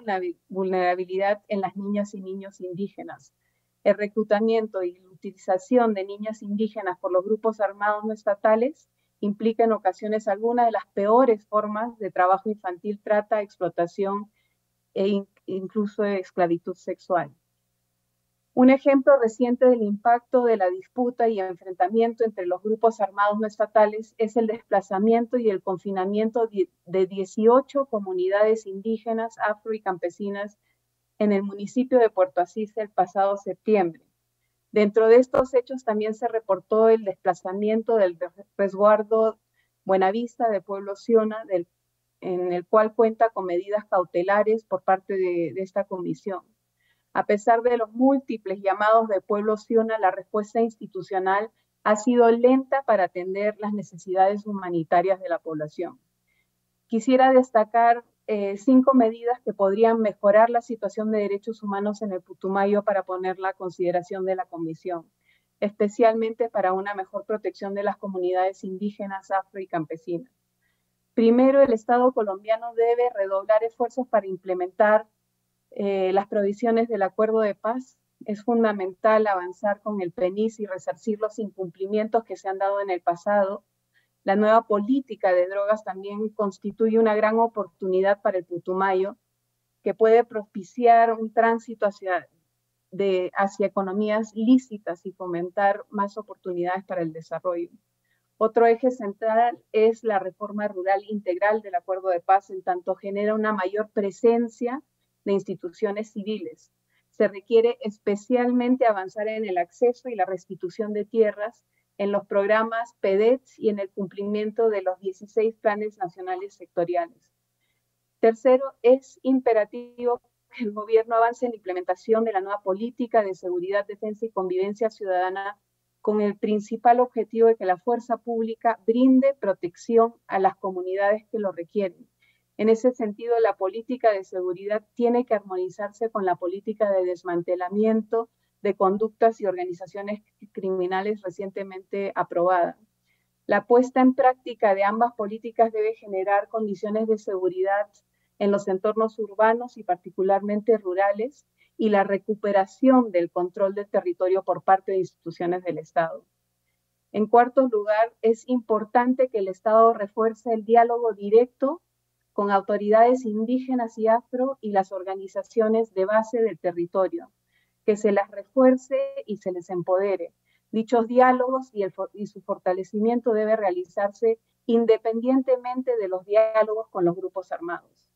vulnerabilidad en las niñas y niños indígenas el reclutamiento y la utilización de niñas indígenas por los grupos armados no estatales implica en ocasiones algunas de las peores formas de trabajo infantil, trata, explotación e incluso de esclavitud sexual. Un ejemplo reciente del impacto de la disputa y enfrentamiento entre los grupos armados no estatales es el desplazamiento y el confinamiento de 18 comunidades indígenas, afro y campesinas en el municipio de Puerto Asís el pasado septiembre. Dentro de estos hechos también se reportó el desplazamiento del resguardo Buenavista de Pueblo Siona, en el cual cuenta con medidas cautelares por parte de, de esta comisión. A pesar de los múltiples llamados de Pueblo Siona, la respuesta institucional ha sido lenta para atender las necesidades humanitarias de la población. Quisiera destacar eh, cinco medidas que podrían mejorar la situación de derechos humanos en el Putumayo para ponerla a consideración de la Comisión, especialmente para una mejor protección de las comunidades indígenas, afro y campesinas. Primero, el Estado colombiano debe redoblar esfuerzos para implementar eh, las provisiones del acuerdo de paz. Es fundamental avanzar con el PENIS y resarcir los incumplimientos que se han dado en el pasado la nueva política de drogas también constituye una gran oportunidad para el Putumayo, que puede propiciar un tránsito hacia, hacia economías lícitas y fomentar más oportunidades para el desarrollo. Otro eje central es la reforma rural integral del acuerdo de paz, en tanto genera una mayor presencia de instituciones civiles. Se requiere especialmente avanzar en el acceso y la restitución de tierras en los programas PEDETS y en el cumplimiento de los 16 planes nacionales sectoriales. Tercero, es imperativo que el gobierno avance en la implementación de la nueva política de seguridad, defensa y convivencia ciudadana con el principal objetivo de que la fuerza pública brinde protección a las comunidades que lo requieren. En ese sentido, la política de seguridad tiene que armonizarse con la política de desmantelamiento de conductas y organizaciones criminales recientemente aprobada. La puesta en práctica de ambas políticas debe generar condiciones de seguridad en los entornos urbanos y particularmente rurales y la recuperación del control del territorio por parte de instituciones del Estado. En cuarto lugar, es importante que el Estado refuerce el diálogo directo con autoridades indígenas y afro y las organizaciones de base del territorio que se las refuerce y se les empodere. Dichos diálogos y, su fortalecimiento debe realizarse independientemente de los diálogos con los grupos armados.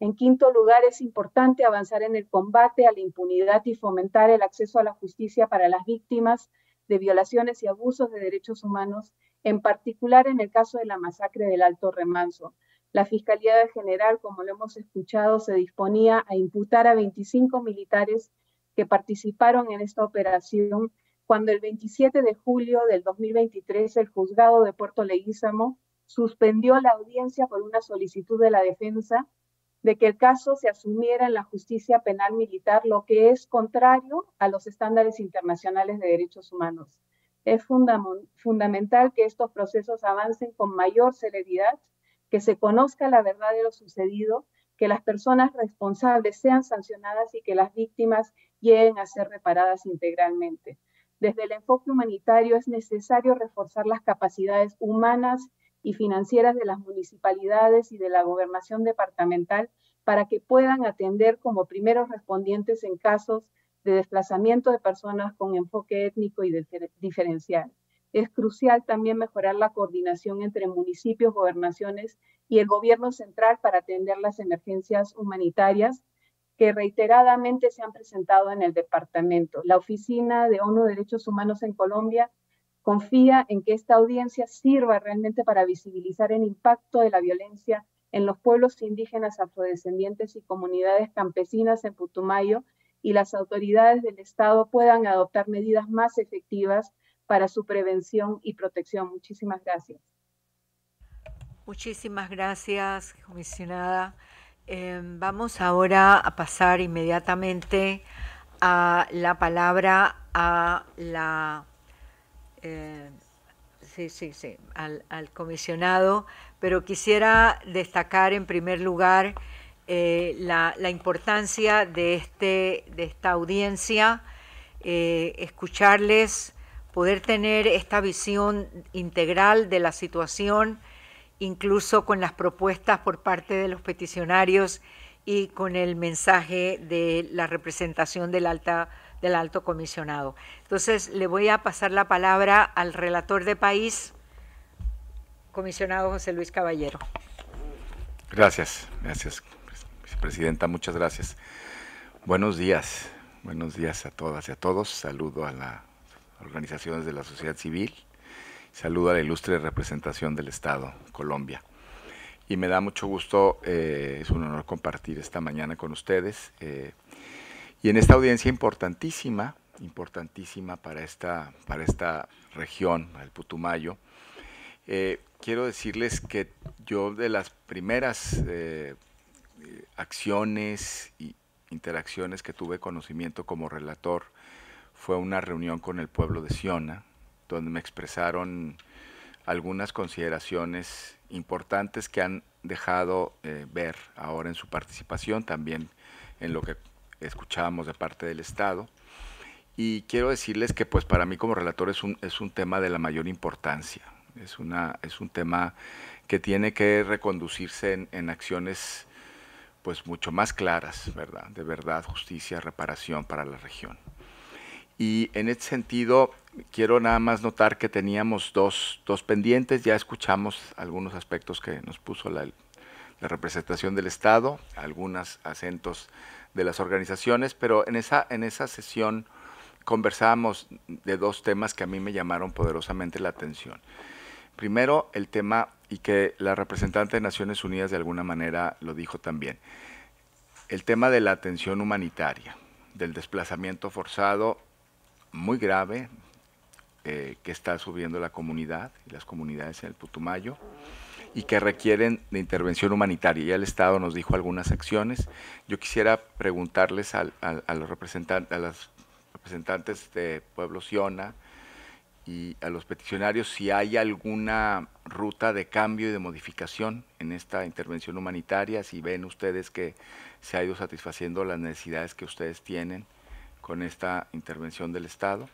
En quinto lugar, es importante avanzar en el combate a la impunidad y fomentar el acceso a la justicia para las víctimas de violaciones y abusos de derechos humanos, en particular en el caso de la masacre del Alto Remanso. La Fiscalía General, como lo hemos escuchado, se disponía a imputar a 25 militares que participaron en esta operación cuando el 27 de julio del 2023 el juzgado de Puerto Leguízamo suspendió la audiencia por una solicitud de la defensa de que el caso se asumiera en la justicia penal militar, lo que es contrario a los estándares internacionales de derechos humanos. Es fundamental que estos procesos avancen con mayor celeridad, que se conozca la verdad de lo sucedido que las personas responsables sean sancionadas y que las víctimas lleguen a ser reparadas integralmente. Desde el enfoque humanitario es necesario reforzar las capacidades humanas y financieras de las municipalidades y de la gobernación departamental para que puedan atender como primeros respondientes en casos de desplazamiento de personas con enfoque étnico y diferencial. Es crucial también mejorar la coordinación entre municipios, gobernaciones y el gobierno central para atender las emergencias humanitarias que reiteradamente se han presentado en el departamento. La Oficina de ONU Derechos Humanos en Colombia confía en que esta audiencia sirva realmente para visibilizar el impacto de la violencia en los pueblos indígenas afrodescendientes y comunidades campesinas en Putumayo y las autoridades del Estado puedan adoptar medidas más efectivas para su prevención y protección. Muchísimas gracias. Muchísimas gracias, comisionada. Em, vamos ahora a pasar inmediatamente a la palabra a la em, al, comisionado, pero quisiera destacar en primer lugar eh, la, importancia de, este, de esta audiencia, eh, escucharles poder tener esta visión integral de la situación, incluso con las propuestas por parte de los peticionarios y con el mensaje de la representación del, alta, del alto comisionado. Entonces, le voy a pasar la palabra al relator de país, comisionado José Luis Caballero. Gracias, gracias, presidenta, muchas gracias. Buenos días, buenos días a todas y a todos. Saludo a la organizaciones de la sociedad civil. Saludo a la ilustre representación del Estado, Colombia. Y me da mucho gusto, eh, es un honor compartir esta mañana con ustedes. Eh, y en esta audiencia importantísima, importantísima para esta, para esta región, el Putumayo, eh, quiero decirles que yo de las primeras acciones e interacciones que tuve conocimiento como relator, fue una reunión con el pueblo de Siona, donde me expresaron algunas consideraciones importantes que han dejado eh, ver ahora en su participación, también en lo que escuchábamos de parte del Estado. Y quiero decirles que pues para mí como relator es un, es un tema de la mayor importancia, es, un tema que tiene que reconducirse en, en acciones pues mucho más claras, ¿verdad? De verdad, justicia, reparación para la región. Y en ese sentido, quiero nada más notar que teníamos dos, dos pendientes, ya escuchamos algunos aspectos que nos puso la, la representación del Estado, algunos acentos de las organizaciones, pero en esa, en esa sesión conversábamos de dos temas que a mí me llamaron poderosamente la atención. Primero, el tema, y que la representante de Naciones Unidas de alguna manera lo dijo también, el tema de la atención humanitaria, del desplazamiento forzado muy grave eh, que está subiendo la comunidad y las comunidades en el Putumayo y que requieren de intervención humanitaria. Ya el Estado nos dijo algunas acciones. Yo quisiera preguntarles a, los representantes, a las representantes de Pueblo Siona y a los peticionarios si hay alguna ruta de cambio y de modificación en esta intervención humanitaria, si ven ustedes que se ha ido satisfaciendo las necesidades que ustedes tienen con esta intervención del Estado.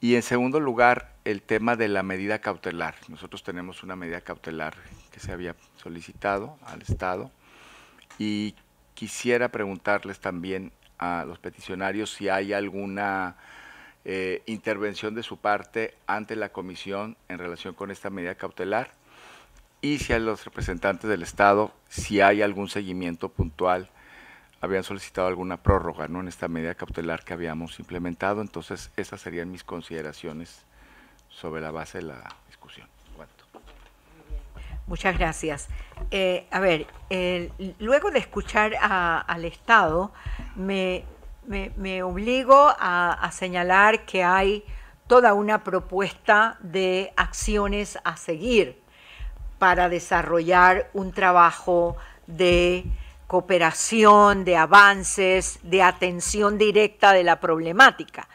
Y en segundo lugar, el tema de la medida cautelar. Nosotros tenemos una medida cautelar que se había solicitado al Estado y quisiera preguntarles también a los peticionarios si hay alguna eh, intervención de su parte ante la comisión en relación con esta medida cautelar y si a los representantes del Estado si hay algún seguimiento puntual habían solicitado alguna prórroga ¿no? en esta medida cautelar que habíamos implementado. Entonces, esas serían mis consideraciones sobre la base de la discusión. Muchas gracias. Eh, a ver, luego de escuchar al Estado, me, me, obligo a señalar que hay toda una propuesta de acciones a seguir para desarrollar un trabajo de cooperación, de avances, de atención directa de la problemática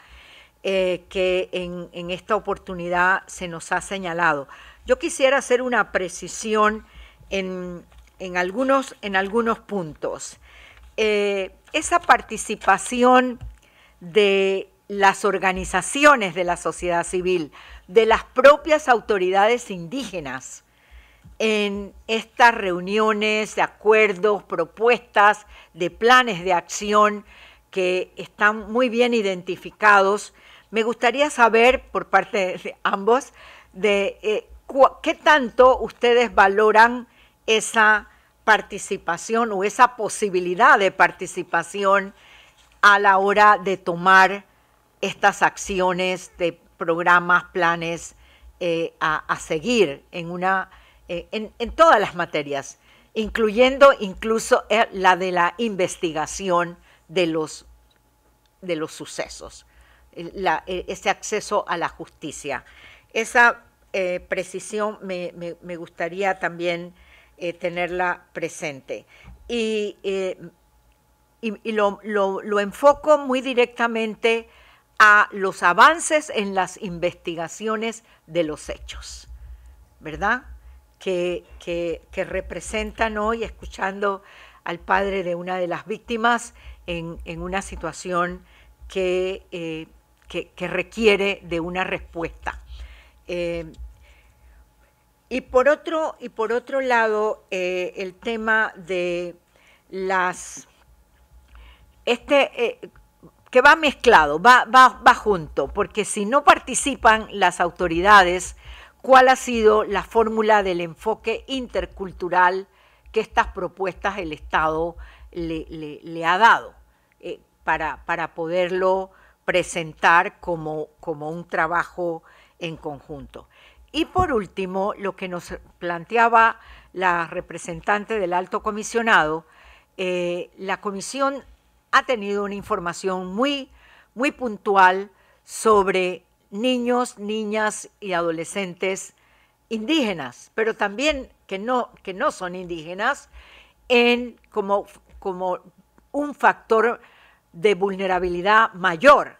eh, que en, esta oportunidad se nos ha señalado. Yo quisiera hacer una precisión en, algunos, en algunos puntos. Eh, esa participación de las organizaciones de la sociedad civil, de las propias autoridades indígenas, en estas reuniones de acuerdos, propuestas, de planes de acción que están muy bien identificados. Me gustaría saber por parte de ambos de eh, qué tanto ustedes valoran esa participación o esa posibilidad de participación a la hora de tomar estas acciones de programas, planes eh, a seguir en una eh, en, todas las materias, incluyendo incluso eh, la de la investigación de los, de los sucesos, eh, ese acceso a la justicia. Esa precisión me, gustaría también tenerla presente. Y, lo, lo, enfoco muy directamente a los avances en las investigaciones de los hechos, ¿verdad? que, representan hoy, escuchando al padre de una de las víctimas en, una situación eh, que, requiere de una respuesta. Eh, y, por otro, y por otro lado, eh, el tema de las... Este, que va mezclado, va junto, porque si no participan las autoridades cuál ha sido la fórmula del enfoque intercultural que estas propuestas el Estado le, ha dado eh, para, para, poderlo presentar como, como un trabajo en conjunto. Y por último, lo que nos planteaba la representante del alto comisionado, eh, la comisión ha tenido una información muy, muy puntual sobre niños, niñas y adolescentes indígenas, pero también que no, que no son indígenas, en, como, como un factor de vulnerabilidad mayor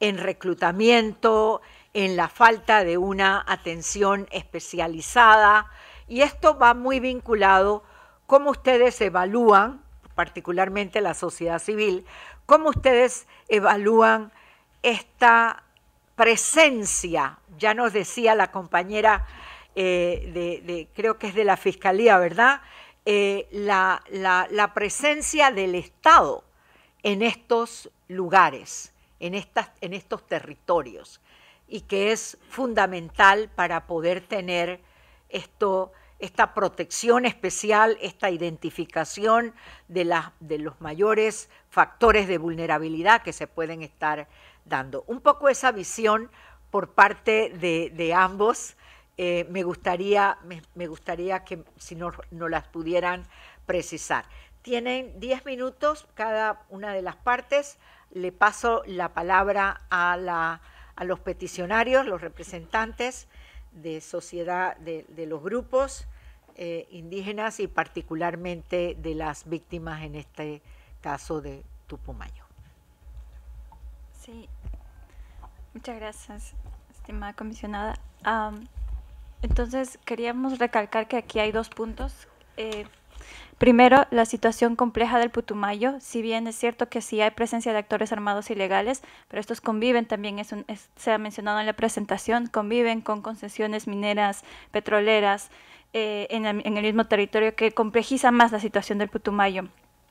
en reclutamiento, en la falta de una atención especializada. Y esto va muy vinculado cómo ustedes evalúan, particularmente la sociedad civil, cómo ustedes evalúan esta presencia, ya nos decía la compañera, eh, de, creo que es de la Fiscalía, ¿verdad? Eh, la, presencia del Estado en estos lugares, en, estas, en estos territorios, y que es fundamental para poder tener esto, esta protección especial, esta identificación de, de los mayores factores de vulnerabilidad que se pueden estar dando. Un poco esa visión por parte de, ambos. Eh, me, gustaría, me, gustaría que si no, no las pudieran precisar. Tienen diez minutos cada una de las partes. Le paso la palabra a, la, a los peticionarios, los representantes de sociedad, de, los grupos eh, indígenas y particularmente de las víctimas en este caso de Tupumayo. Sí, muchas gracias, estimada comisionada. entonces, queríamos recalcar que aquí hay dos puntos. Eh, primero, la situación compleja del Putumayo, si bien es cierto que sí hay presencia de actores armados ilegales, pero estos conviven también, es se ha mencionado en la presentación, conviven con concesiones mineras, petroleras, eh, en el mismo territorio que complejiza más la situación del Putumayo.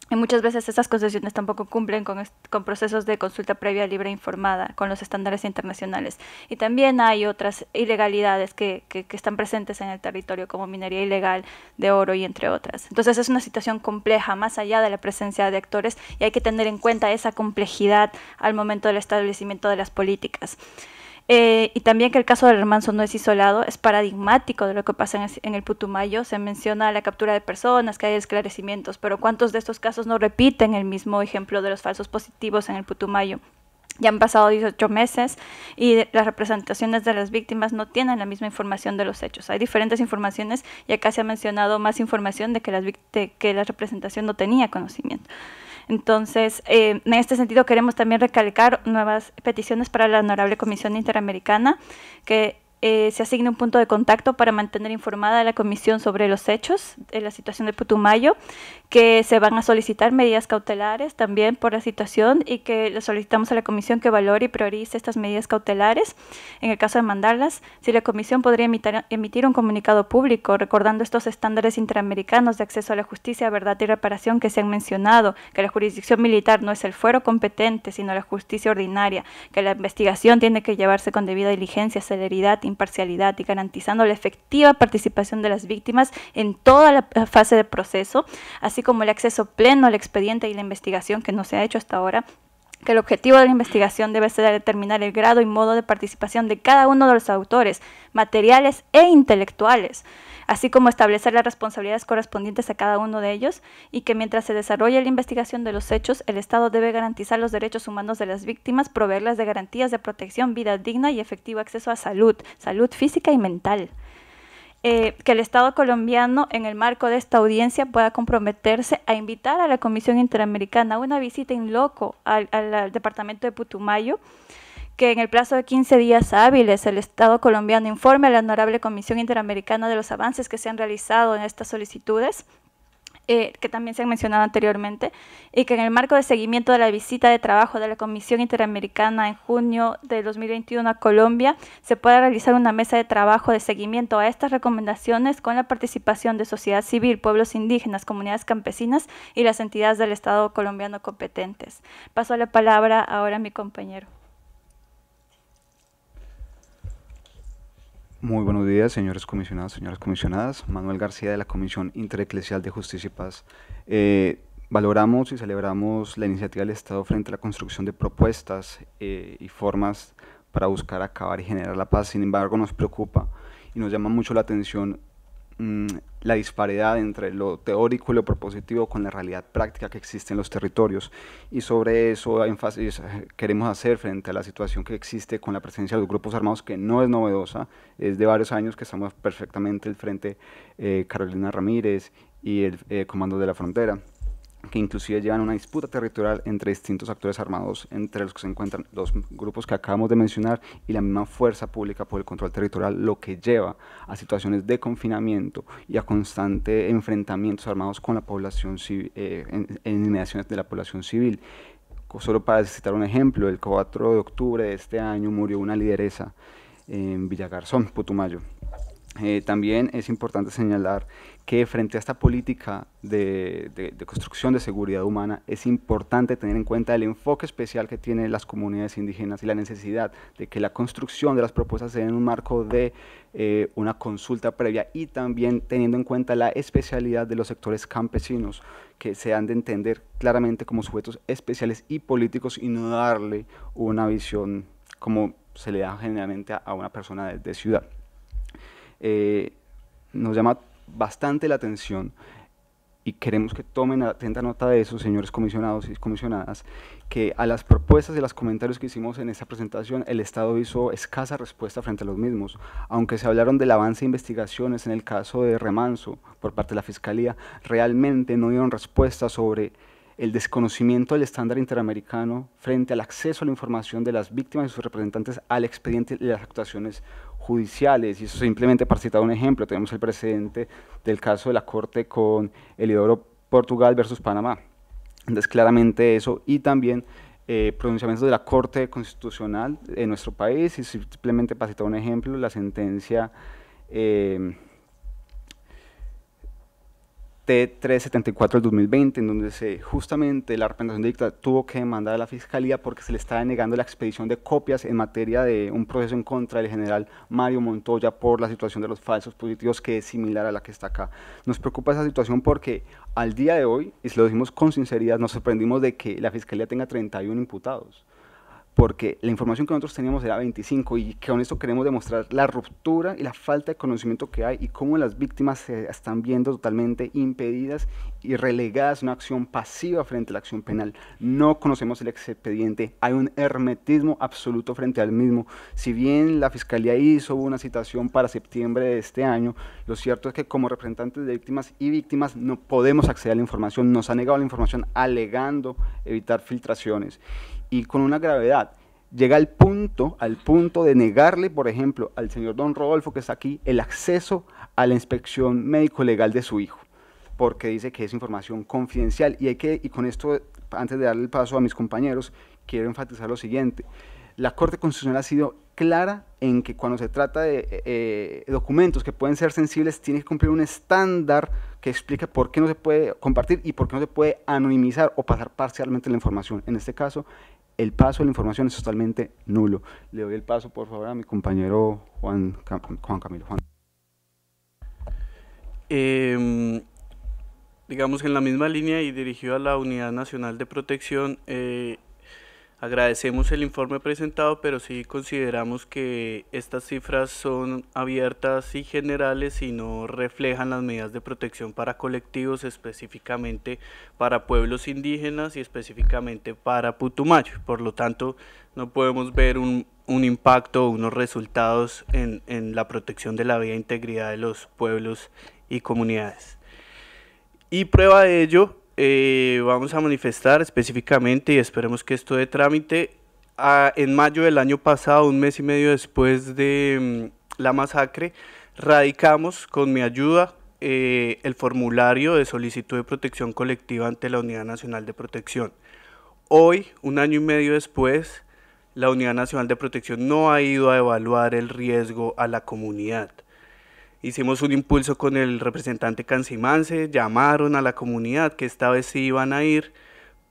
Y muchas veces esas concesiones tampoco cumplen con, procesos de consulta previa libre e informada, con los estándares internacionales. Y también hay otras ilegalidades que, que, que, están presentes en el territorio, como minería ilegal de oro y entre otras. Entonces es una situación compleja, más allá de la presencia de actores, y hay que tener en cuenta esa complejidad al momento del establecimiento de las políticas. Eh, y también que el caso del remanso no es isolado, es paradigmático de lo que pasa en, el Putumayo. Se menciona la captura de personas, que hay esclarecimientos, pero ¿cuántos de estos casos no repiten el mismo ejemplo de los falsos positivos en el Putumayo? Ya han pasado 18 meses y las representaciones de las víctimas no tienen la misma información de los hechos. Hay diferentes informaciones y acá se ha mencionado más información de que, las, de que la representación no tenía conocimiento. Entonces, eh, en este sentido queremos también recalcar nuevas peticiones para la Honorable Comisión Interamericana, que eh, se asigna un punto de contacto para mantener informada a la Comisión sobre los hechos de eh, la situación de Putumayo, que se van a solicitar medidas cautelares también por la situación y que le solicitamos a la Comisión que valore y priorice estas medidas cautelares. En el caso de mandarlas, si la Comisión podría emitir un comunicado público recordando estos estándares interamericanos de acceso a la justicia, verdad y reparación que se han mencionado, que la jurisdicción militar no es el fuero competente, sino la justicia ordinaria, que la investigación tiene que llevarse con debida diligencia, celeridad imparcialidad y garantizando la efectiva participación de las víctimas en toda la eh, fase del proceso, así como el acceso pleno al expediente y la investigación que no se ha hecho hasta ahora que el objetivo de la investigación debe ser determinar el grado y modo de participación de cada uno de los autores, materiales e intelectuales, así como establecer las responsabilidades correspondientes a cada uno de ellos, y que mientras se desarrolle la investigación de los hechos, el Estado debe garantizar los derechos humanos de las víctimas, proveerlas de garantías de protección, vida digna y efectivo acceso a salud, salud física y mental. Eh, que el Estado colombiano, en el marco de esta audiencia, pueda comprometerse a invitar a la Comisión Interamericana a una visita in loco al Departamento de Putumayo que en el plazo de 15 días hábiles el Estado colombiano informe a la Honorable Comisión Interamericana de los avances que se han realizado en estas solicitudes eh, que también se han mencionado anteriormente, y que en el marco de seguimiento de la visita de trabajo de la Comisión Interamericana en junio de 2021 a Colombia, se pueda realizar una mesa de trabajo de seguimiento a estas recomendaciones con la participación de sociedad civil, pueblos indígenas, comunidades campesinas y las entidades del Estado colombiano competentes. Paso la palabra ahora a mi compañero. Muy buenos días, señores comisionados, señoras comisionadas. Manuel García de la Comisión Intereclesial de Justicia y Paz. Eh, valoramos y celebramos la iniciativa del Estado frente a la construcción de propuestas eh, y formas para buscar acabar y generar la paz. Sin embargo, nos preocupa y nos llama mucho la atención Mm, la disparidad entre lo teórico y lo propositivo con la realidad práctica que existe en los territorios. Y sobre eso eh, queremos hacer frente a la situación que existe con la presencia de los grupos armados, que no es novedosa, es de varios años que estamos perfectamente al frente eh, Carolina Ramírez y el eh, Comando de la Frontera que inclusive llevan una disputa territorial entre distintos actores armados, entre los que se encuentran los grupos que acabamos de mencionar y la misma fuerza pública por el control territorial, lo que lleva a situaciones de confinamiento y a constante enfrentamientos armados con la población civil, eh, en, inmediaciones de la población civil. Solo para citar un ejemplo, el 4 de octubre de este año murió una lideresa en Villagarzón, Putumayo. Eh, también es importante señalar que frente a esta política de, construcción de seguridad humana es importante tener en cuenta el enfoque especial que tienen las comunidades indígenas y la necesidad de que la construcción de las propuestas sea en un marco de eh, una consulta previa y también teniendo en cuenta la especialidad de los sectores campesinos que se han de entender claramente como sujetos especiales y políticos y no darle una visión como se le da generalmente a, una persona de, ciudad. Eh, nos llama bastante la atención y queremos que tomen atenta nota de eso, señores comisionados y comisionadas, que a las propuestas y los comentarios que hicimos en esta presentación, el Estado hizo escasa respuesta frente a los mismos. Aunque se hablaron del avance de investigaciones en el caso de remanso por parte de la Fiscalía, realmente no dieron respuesta sobre el desconocimiento del estándar interamericano frente al acceso a la información de las víctimas y sus representantes al expediente de las actuaciones judiciales. Y eso simplemente para citar un ejemplo, tenemos el precedente del caso de la Corte con Elidoro Portugal versus Panamá. Entonces, claramente eso. Y también eh, pronunciamientos de la Corte Constitucional en nuestro país. Y simplemente para citar un ejemplo, la sentencia... Eh, T374 del 2020, en donde se, justamente la representación de tuvo que demandar a la fiscalía porque se le estaba negando la expedición de copias en materia de un proceso en contra del general Mario Montoya por la situación de los falsos positivos, que es similar a la que está acá. Nos preocupa esa situación porque al día de hoy, y se lo decimos con sinceridad, nos sorprendimos de que la fiscalía tenga 31 imputados porque la información que nosotros teníamos era 25 y que con esto queremos demostrar la ruptura y la falta de conocimiento que hay y cómo las víctimas se están viendo totalmente impedidas y relegadas a una acción pasiva frente a la acción penal. No conocemos el expediente, hay un hermetismo absoluto frente al mismo. Si bien la Fiscalía hizo una citación para septiembre de este año, lo cierto es que como representantes de víctimas y víctimas no podemos acceder a la información, nos ha negado la información alegando evitar filtraciones y con una gravedad. Llega al punto, al punto de negarle, por ejemplo, al señor don Rodolfo, que está aquí, el acceso a la inspección médico-legal de su hijo, porque dice que es información confidencial. Y, y con esto, antes de darle el paso a mis compañeros, quiero enfatizar lo siguiente. La Corte Constitucional ha sido clara en que cuando se trata de eh, eh, documentos que pueden ser sensibles, tiene que cumplir un estándar que explica por qué no se puede compartir y por qué no se puede anonimizar o pasar parcialmente la información. En este caso, el paso de la información es totalmente nulo. Le doy el paso, por favor, a mi compañero Juan, Juan Camilo. Juan. Em, digamos que en la misma línea y dirigido a la Unidad Nacional de Protección, eh, Agradecemos el informe presentado, pero sí consideramos que estas cifras son abiertas y generales y no reflejan las medidas de protección para colectivos, específicamente para pueblos indígenas y específicamente para Putumayo. Por lo tanto, no podemos ver un, impacto o unos resultados en, en la protección de la vida e integridad de los pueblos y comunidades. Y prueba de ello eh, vamos a manifestar específicamente y esperemos que esto de trámite ah, en mayo del año pasado, un mes y medio después de mm, la masacre, radicamos con mi ayuda eh, el formulario de solicitud de protección colectiva ante la Unidad Nacional de Protección. Hoy, un año y medio después, la Unidad Nacional de Protección no ha ido a evaluar el riesgo a la comunidad. Hicimos un impulso con el representante Cancimance, llamaron a la comunidad que esta vez sí iban a ir,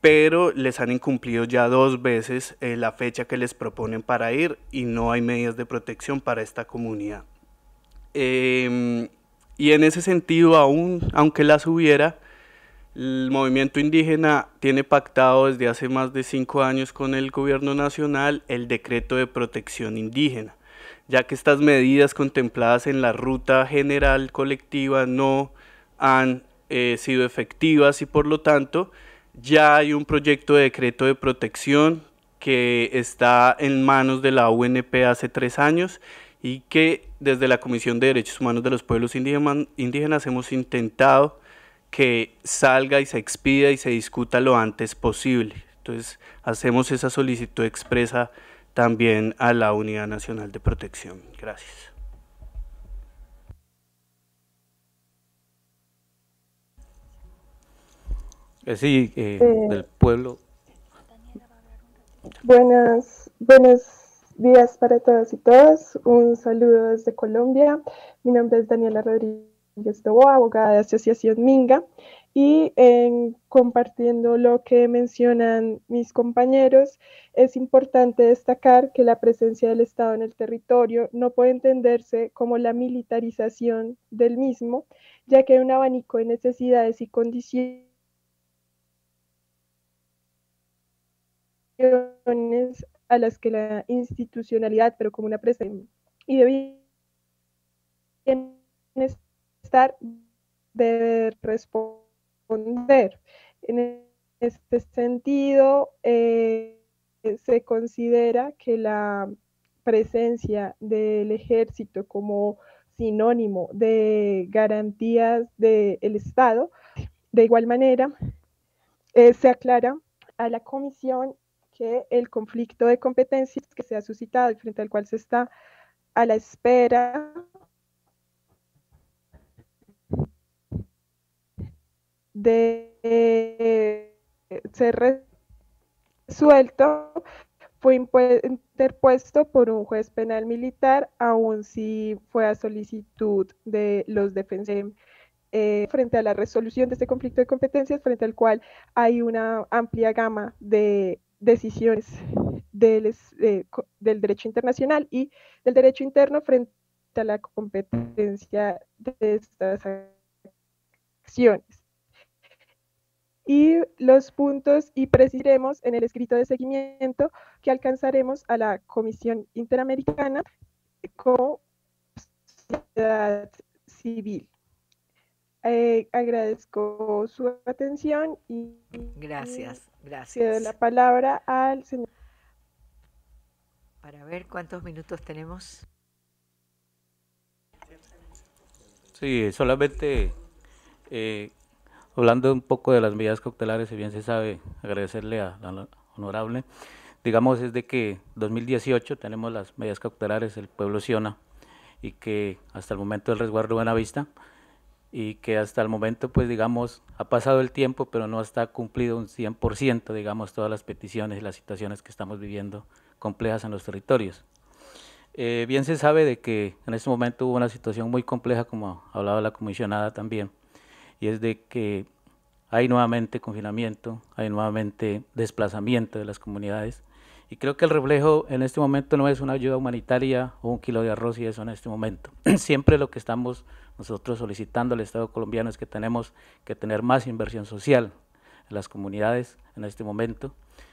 pero les han incumplido ya dos veces eh, la fecha que les proponen para ir y no hay medidas de protección para esta comunidad. Em, y en ese sentido, aún, aunque las hubiera, el movimiento indígena tiene pactado desde hace más de cinco años con el gobierno nacional el decreto de protección indígena ya que estas medidas contempladas en la ruta general colectiva no han eh, sido efectivas y por lo tanto ya hay un proyecto de decreto de protección que está en manos de la UNP hace tres años y que desde la Comisión de Derechos Humanos de los Pueblos Indígenas hemos intentado que salga y se expida y se discuta lo antes posible. Entonces hacemos esa solicitud expresa también a la Unidad Nacional de Protección. Gracias. Eh, sí, eh, eh, del pueblo. Buenas, buenos días para todas y todas. Un saludo desde Colombia. Mi nombre es Daniela Rodríguez Doboa, abogada de Asociación Minga y compartiendo lo que mencionan mis compañeros, es importante destacar que la presencia del Estado en el territorio no puede entenderse como la militarización del mismo, ya que hay un abanico de necesidades y condiciones a las que la institucionalidad, pero como una presencia y de bienestar, debe responder en este sentido, eh, se considera que la presencia del ejército como sinónimo de garantías del Estado, de igual manera, eh, se aclara a la Comisión que el conflicto de competencias que se ha suscitado y frente al cual se está a la espera de eh, ser resuelto fue interpuesto por un juez penal militar, aun si fue a solicitud de los defensores eh, frente a la resolución de este conflicto de competencias, frente al cual hay una amplia gama de decisiones del, eh, del derecho internacional y del derecho interno frente a la competencia de estas acciones y los puntos y precisaremos en el escrito de seguimiento que alcanzaremos a la Comisión Interamericana como sociedad civil. Eh, agradezco su atención y gracias, gracias. la palabra al señor. Para ver cuántos minutos tenemos. Sí, solamente eh, Hablando un poco de las medidas cautelares, si bien se sabe, agradecerle a la honorable, digamos, es de que 2018 tenemos las medidas cautelares el pueblo Siona y que hasta el momento el resguardo Buenavista y que hasta el momento, pues digamos, ha pasado el tiempo, pero no está cumplido un 100%, digamos, todas las peticiones y las situaciones que estamos viviendo complejas en los territorios. Eh, bien se sabe de que en este momento hubo una situación muy compleja, como hablaba la comisionada también, y es de que hay nuevamente confinamiento, hay nuevamente desplazamiento de las comunidades. Y creo que el reflejo en este momento no es una ayuda humanitaria o un kilo de arroz y eso en este momento. Siempre lo que estamos nosotros solicitando al Estado colombiano es que tenemos que tener más inversión social, las comunidades en este momento.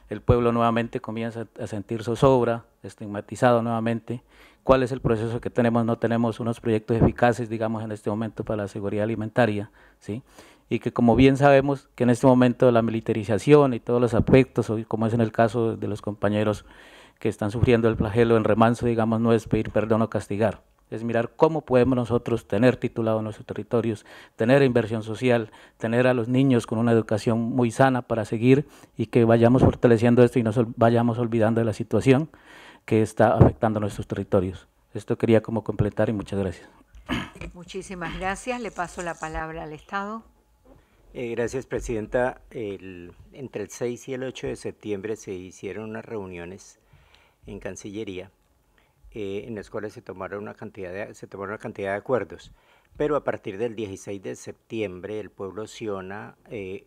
El pueblo nuevamente comienza a sentir zozobra, estigmatizado nuevamente. ¿Cuál es el proceso que tenemos? No tenemos unos proyectos eficaces, digamos, en este momento para la seguridad alimentaria, ¿sí? Y que como bien sabemos que en este momento la militarización y todos los aspectos, como es en el caso de los compañeros que están sufriendo el flagelo en remanso, digamos, no es pedir perdón o castigar, es mirar cómo podemos nosotros tener titulado nuestros territorios, tener inversión social, tener a los niños con una educación muy sana para seguir y que vayamos fortaleciendo esto y no vayamos olvidando de la situación que está afectando nuestros territorios. Esto quería como completar y muchas gracias. Muchísimas gracias. Le paso la palabra al Estado. Eh, gracias, Presidenta. entre el 6 y el 8 de septiembre se hicieron unas reuniones en Cancillería eh, en las cuales se tomaron, una cantidad de, se tomaron cantidad de acuerdos. Pero a partir del 16 de septiembre el pueblo Siona eh,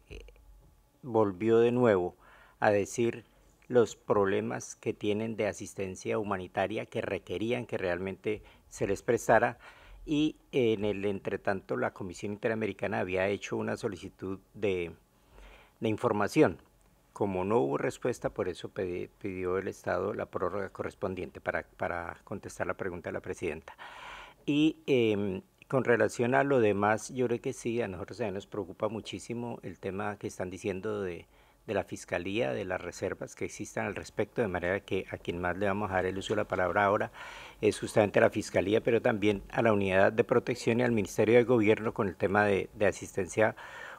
volvió de nuevo a decir los problemas que tienen de asistencia humanitaria que requerían que realmente se les prestara y en el entretanto la Comisión Interamericana había hecho una solicitud de información como no hubo respuesta, por eso pidió el Estado la prórroga correspondiente para, para contestar la pregunta de la presidenta. Y em, con relación a lo demás, yo creo que sí, a nosotros nos preocupa muchísimo el tema que están diciendo de, de la Fiscalía, de las reservas que existan al respecto, de manera que a quien más le vamos a dar el uso de la palabra ahora es justamente a la Fiscalía, pero también a la Unidad de Protección y al Ministerio de Gobierno con el tema de asistencia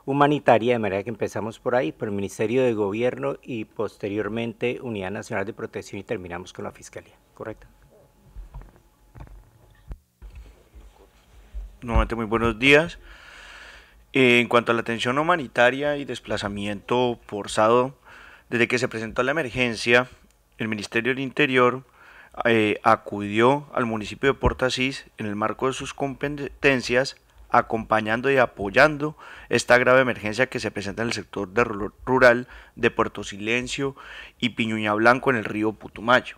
humanitaria, de manera que empezamos por ahí, por el Ministerio de Gobierno y posteriormente Unidad Nacional de Protección y terminamos con la Fiscalía, ¿correcto? Nuevamente muy buenos días. Eh, en cuanto a la atención humanitaria y desplazamiento forzado, desde que se presentó la emergencia, el Ministerio del Interior eh, acudió al municipio de Portasís en el marco de sus competencias acompañando y apoyando esta grave emergencia que se presenta en el sector de rural de Puerto Silencio y Piñuña Blanco en el río Putumayo.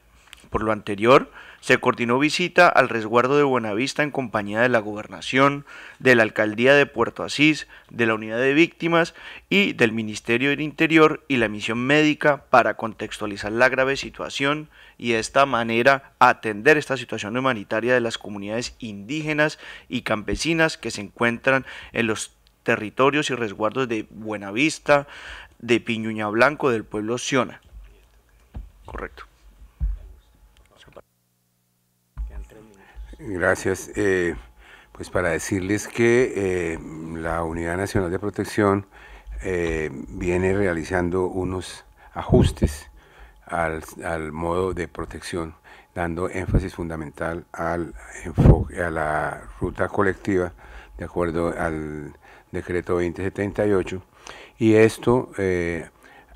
Por lo anterior, se coordinó visita al resguardo de Buenavista en compañía de la Gobernación, de la Alcaldía de Puerto Asís, de la Unidad de Víctimas y del Ministerio del Interior y la Misión Médica para contextualizar la grave situación y de esta manera atender esta situación humanitaria de las comunidades indígenas y campesinas que se encuentran en los territorios y resguardos de Buenavista, de Piñuña Blanco, del pueblo Siona. Correcto. Gracias. Eh, pues para decirles que eh, la Unidad Nacional de Protección eh, viene realizando unos ajustes al, al, modo de protección, dando énfasis fundamental al enfoque, a la ruta colectiva, de acuerdo al decreto 2078. Y esto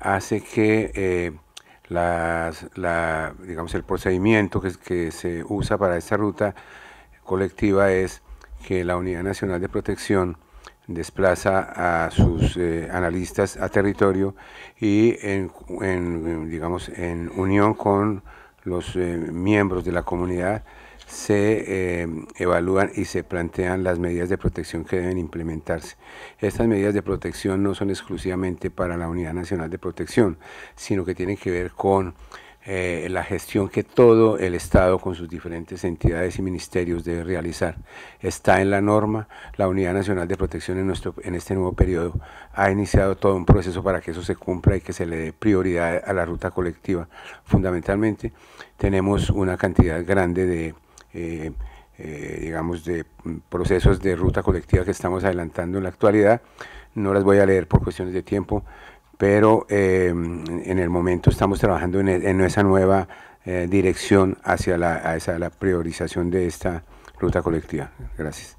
hace que la, digamos, el procedimiento que, se usa para esta ruta colectiva es que la Unidad Nacional de Protección desplaza a sus eh, analistas a territorio y en, digamos en unión con los eh, miembros de la comunidad se eh, evalúan y se plantean las medidas de protección que deben implementarse. Estas medidas de protección no son exclusivamente para la Unidad Nacional de Protección, sino que tienen que ver con eh, la gestión que todo el Estado con sus diferentes entidades y ministerios debe realizar. Está en la norma, la Unidad Nacional de Protección en, nuestro, en este nuevo periodo ha iniciado todo un proceso para que eso se cumpla y que se le dé prioridad a la ruta colectiva. Fundamentalmente tenemos una cantidad grande de eh, eh, digamos, de procesos de ruta colectiva que estamos adelantando en la actualidad. No las voy a leer por cuestiones de tiempo, pero em, en el momento estamos trabajando en, e, esa nueva eh, dirección hacia la, la priorización de esta ruta colectiva. Gracias.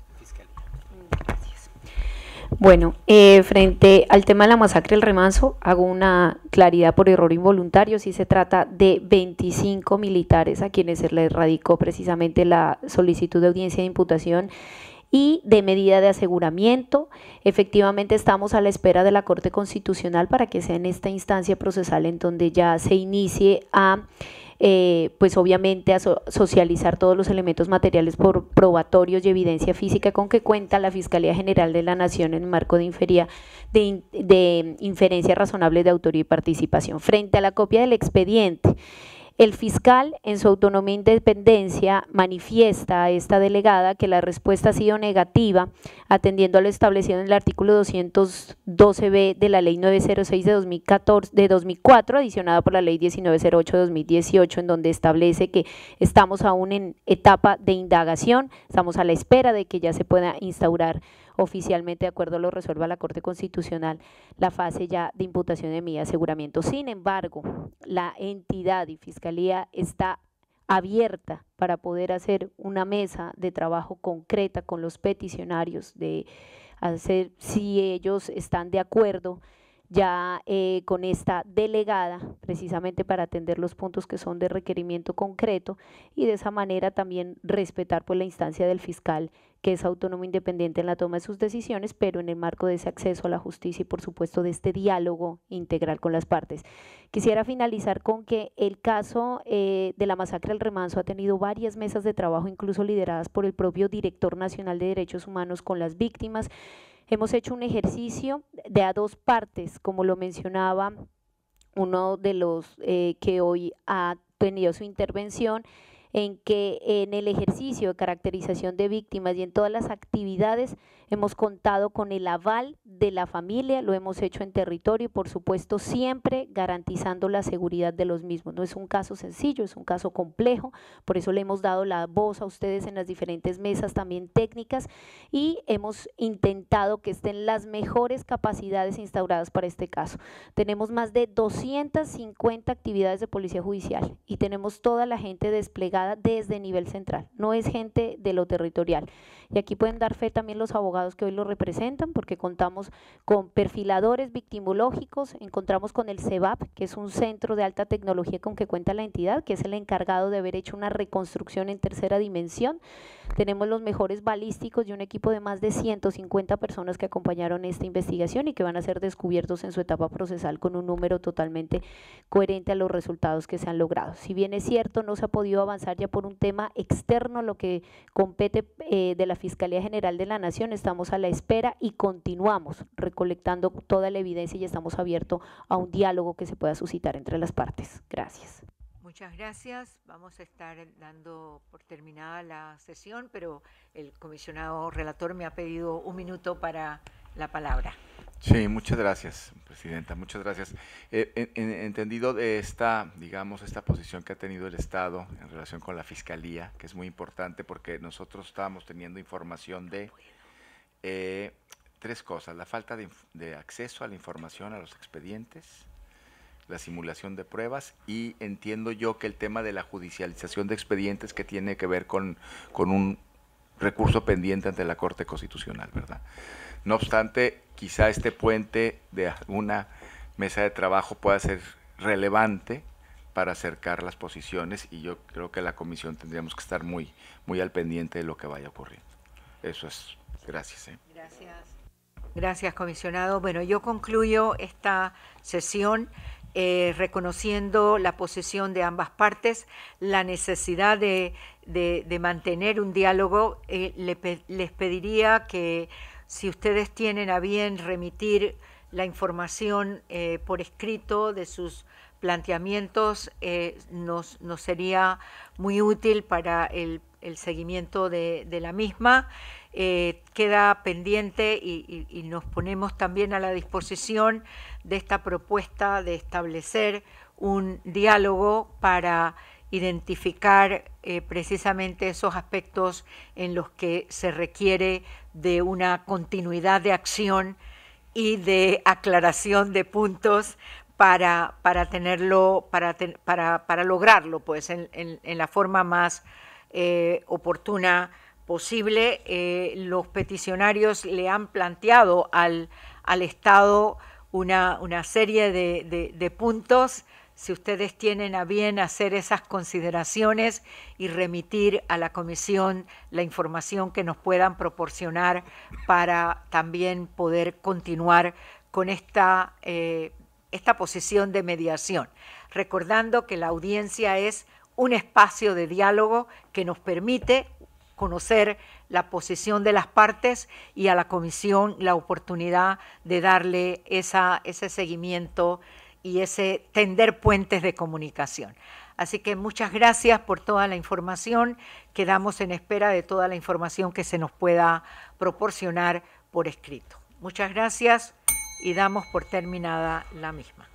Bueno, eh, frente al tema de la masacre del remanso, hago una claridad por error involuntario. Si se trata de 25 militares a quienes se le radicó precisamente la solicitud de audiencia de imputación y de medida de aseguramiento. Efectivamente, estamos a la espera de la Corte Constitucional para que sea en esta instancia procesal en donde ya se inicie a eh, pues obviamente a socializar todos los elementos materiales por probatorios y evidencia física con que cuenta la Fiscalía General de la Nación en marco de, inferia, de, de inferencia razonable de autoría y participación. Frente a la copia del expediente, el fiscal, en su autonomía e independencia, manifiesta a esta delegada que la respuesta ha sido negativa, atendiendo a lo establecido en el artículo 212b de la Ley 906 de, 2014, de 2004, adicionada por la Ley 1908 de 2018, en donde establece que estamos aún en etapa de indagación, estamos a la espera de que ya se pueda instaurar oficialmente de acuerdo lo resuelva la Corte Constitucional la fase ya de imputación de mi aseguramiento. Sin embargo, la entidad y fiscalía está abierta para poder hacer una mesa de trabajo concreta con los peticionarios, de hacer si ellos están de acuerdo ya eh, con esta delegada, precisamente para atender los puntos que son de requerimiento concreto y de esa manera también respetar por pues, la instancia del fiscal que es autónomo independiente en la toma de sus decisiones, pero en el marco de ese acceso a la justicia y por supuesto de este diálogo integral con las partes. Quisiera finalizar con que el caso eh, de la masacre del remanso ha tenido varias mesas de trabajo, incluso lideradas por el propio director nacional de derechos humanos con las víctimas. Hemos hecho un ejercicio de a dos partes, como lo mencionaba uno de los eh, que hoy ha tenido su intervención en que en el ejercicio de caracterización de víctimas y en todas las actividades Hemos contado con el aval de la familia, lo hemos hecho en territorio y por supuesto siempre garantizando la seguridad de los mismos. No es un caso sencillo, es un caso complejo, por eso le hemos dado la voz a ustedes en las diferentes mesas también técnicas y hemos intentado que estén las mejores capacidades instauradas para este caso. Tenemos más de 250 actividades de policía judicial y tenemos toda la gente desplegada desde nivel central, no es gente de lo territorial. Y aquí pueden dar fe también los abogados que hoy lo representan, porque contamos con perfiladores victimológicos, encontramos con el CEVAP, que es un centro de alta tecnología con que cuenta la entidad, que es el encargado de haber hecho una reconstrucción en tercera dimensión. Tenemos los mejores balísticos y un equipo de más de 150 personas que acompañaron esta investigación y que van a ser descubiertos en su etapa procesal con un número totalmente coherente a los resultados que se han logrado. Si bien es cierto, no se ha podido avanzar ya por un tema externo, lo que compete eh, de la Fiscalía General de la Nación estamos a la espera y continuamos recolectando toda la evidencia y estamos abiertos a un diálogo que se pueda suscitar entre las partes. Gracias. Muchas gracias. Vamos a estar dando por terminada la sesión, pero el comisionado relator me ha pedido un minuto para la palabra. Sí, muchas gracias, Presidenta, muchas gracias. Eh, entendido de esta, digamos, esta posición que ha tenido el Estado en relación con la Fiscalía, que es muy importante porque nosotros estábamos teniendo información de eh, tres cosas, la falta de, acceso a la información, a los expedientes, la simulación de pruebas y entiendo yo que el tema de la judicialización de expedientes que tiene que ver con, con un recurso pendiente ante la Corte Constitucional, ¿verdad? No obstante, quizá este puente de alguna mesa de trabajo pueda ser relevante para acercar las posiciones y yo creo que la comisión tendríamos que estar muy, muy al pendiente de lo que vaya ocurriendo. Eso es. Gracias. ¿eh? Gracias. Gracias, comisionado. Bueno, yo concluyo esta sesión. Eh, reconociendo la posición de ambas partes, la necesidad de, mantener un diálogo, eh, les pediría que si ustedes tienen a bien remitir la información eh, por escrito de sus planteamientos, eh, nos, sería muy útil para el, seguimiento de, la misma. Eh, queda pendiente y, nos ponemos también a la disposición de esta propuesta de establecer un diálogo para identificar precisamente esos aspectos en los que se requiere de una continuidad de acción y de aclaración de puntos para, para tenerlo, para, para, para, lograrlo, pues, en, la forma más eh, oportuna posible. Eh, los peticionarios le han planteado al, al Estado una, una serie de puntos si ustedes tienen a bien hacer esas consideraciones y remitir a la comisión la información que nos puedan proporcionar para también poder continuar con esta, eh, esta posición de mediación. Recordando que la audiencia es un espacio de diálogo que nos permite conocer la posición de las partes y a la comisión la oportunidad de darle ese seguimiento y ese tender puentes de comunicación. Así que muchas gracias por toda la información. Quedamos en espera de toda la información que se nos pueda proporcionar por escrito. Muchas gracias y damos por terminada la misma.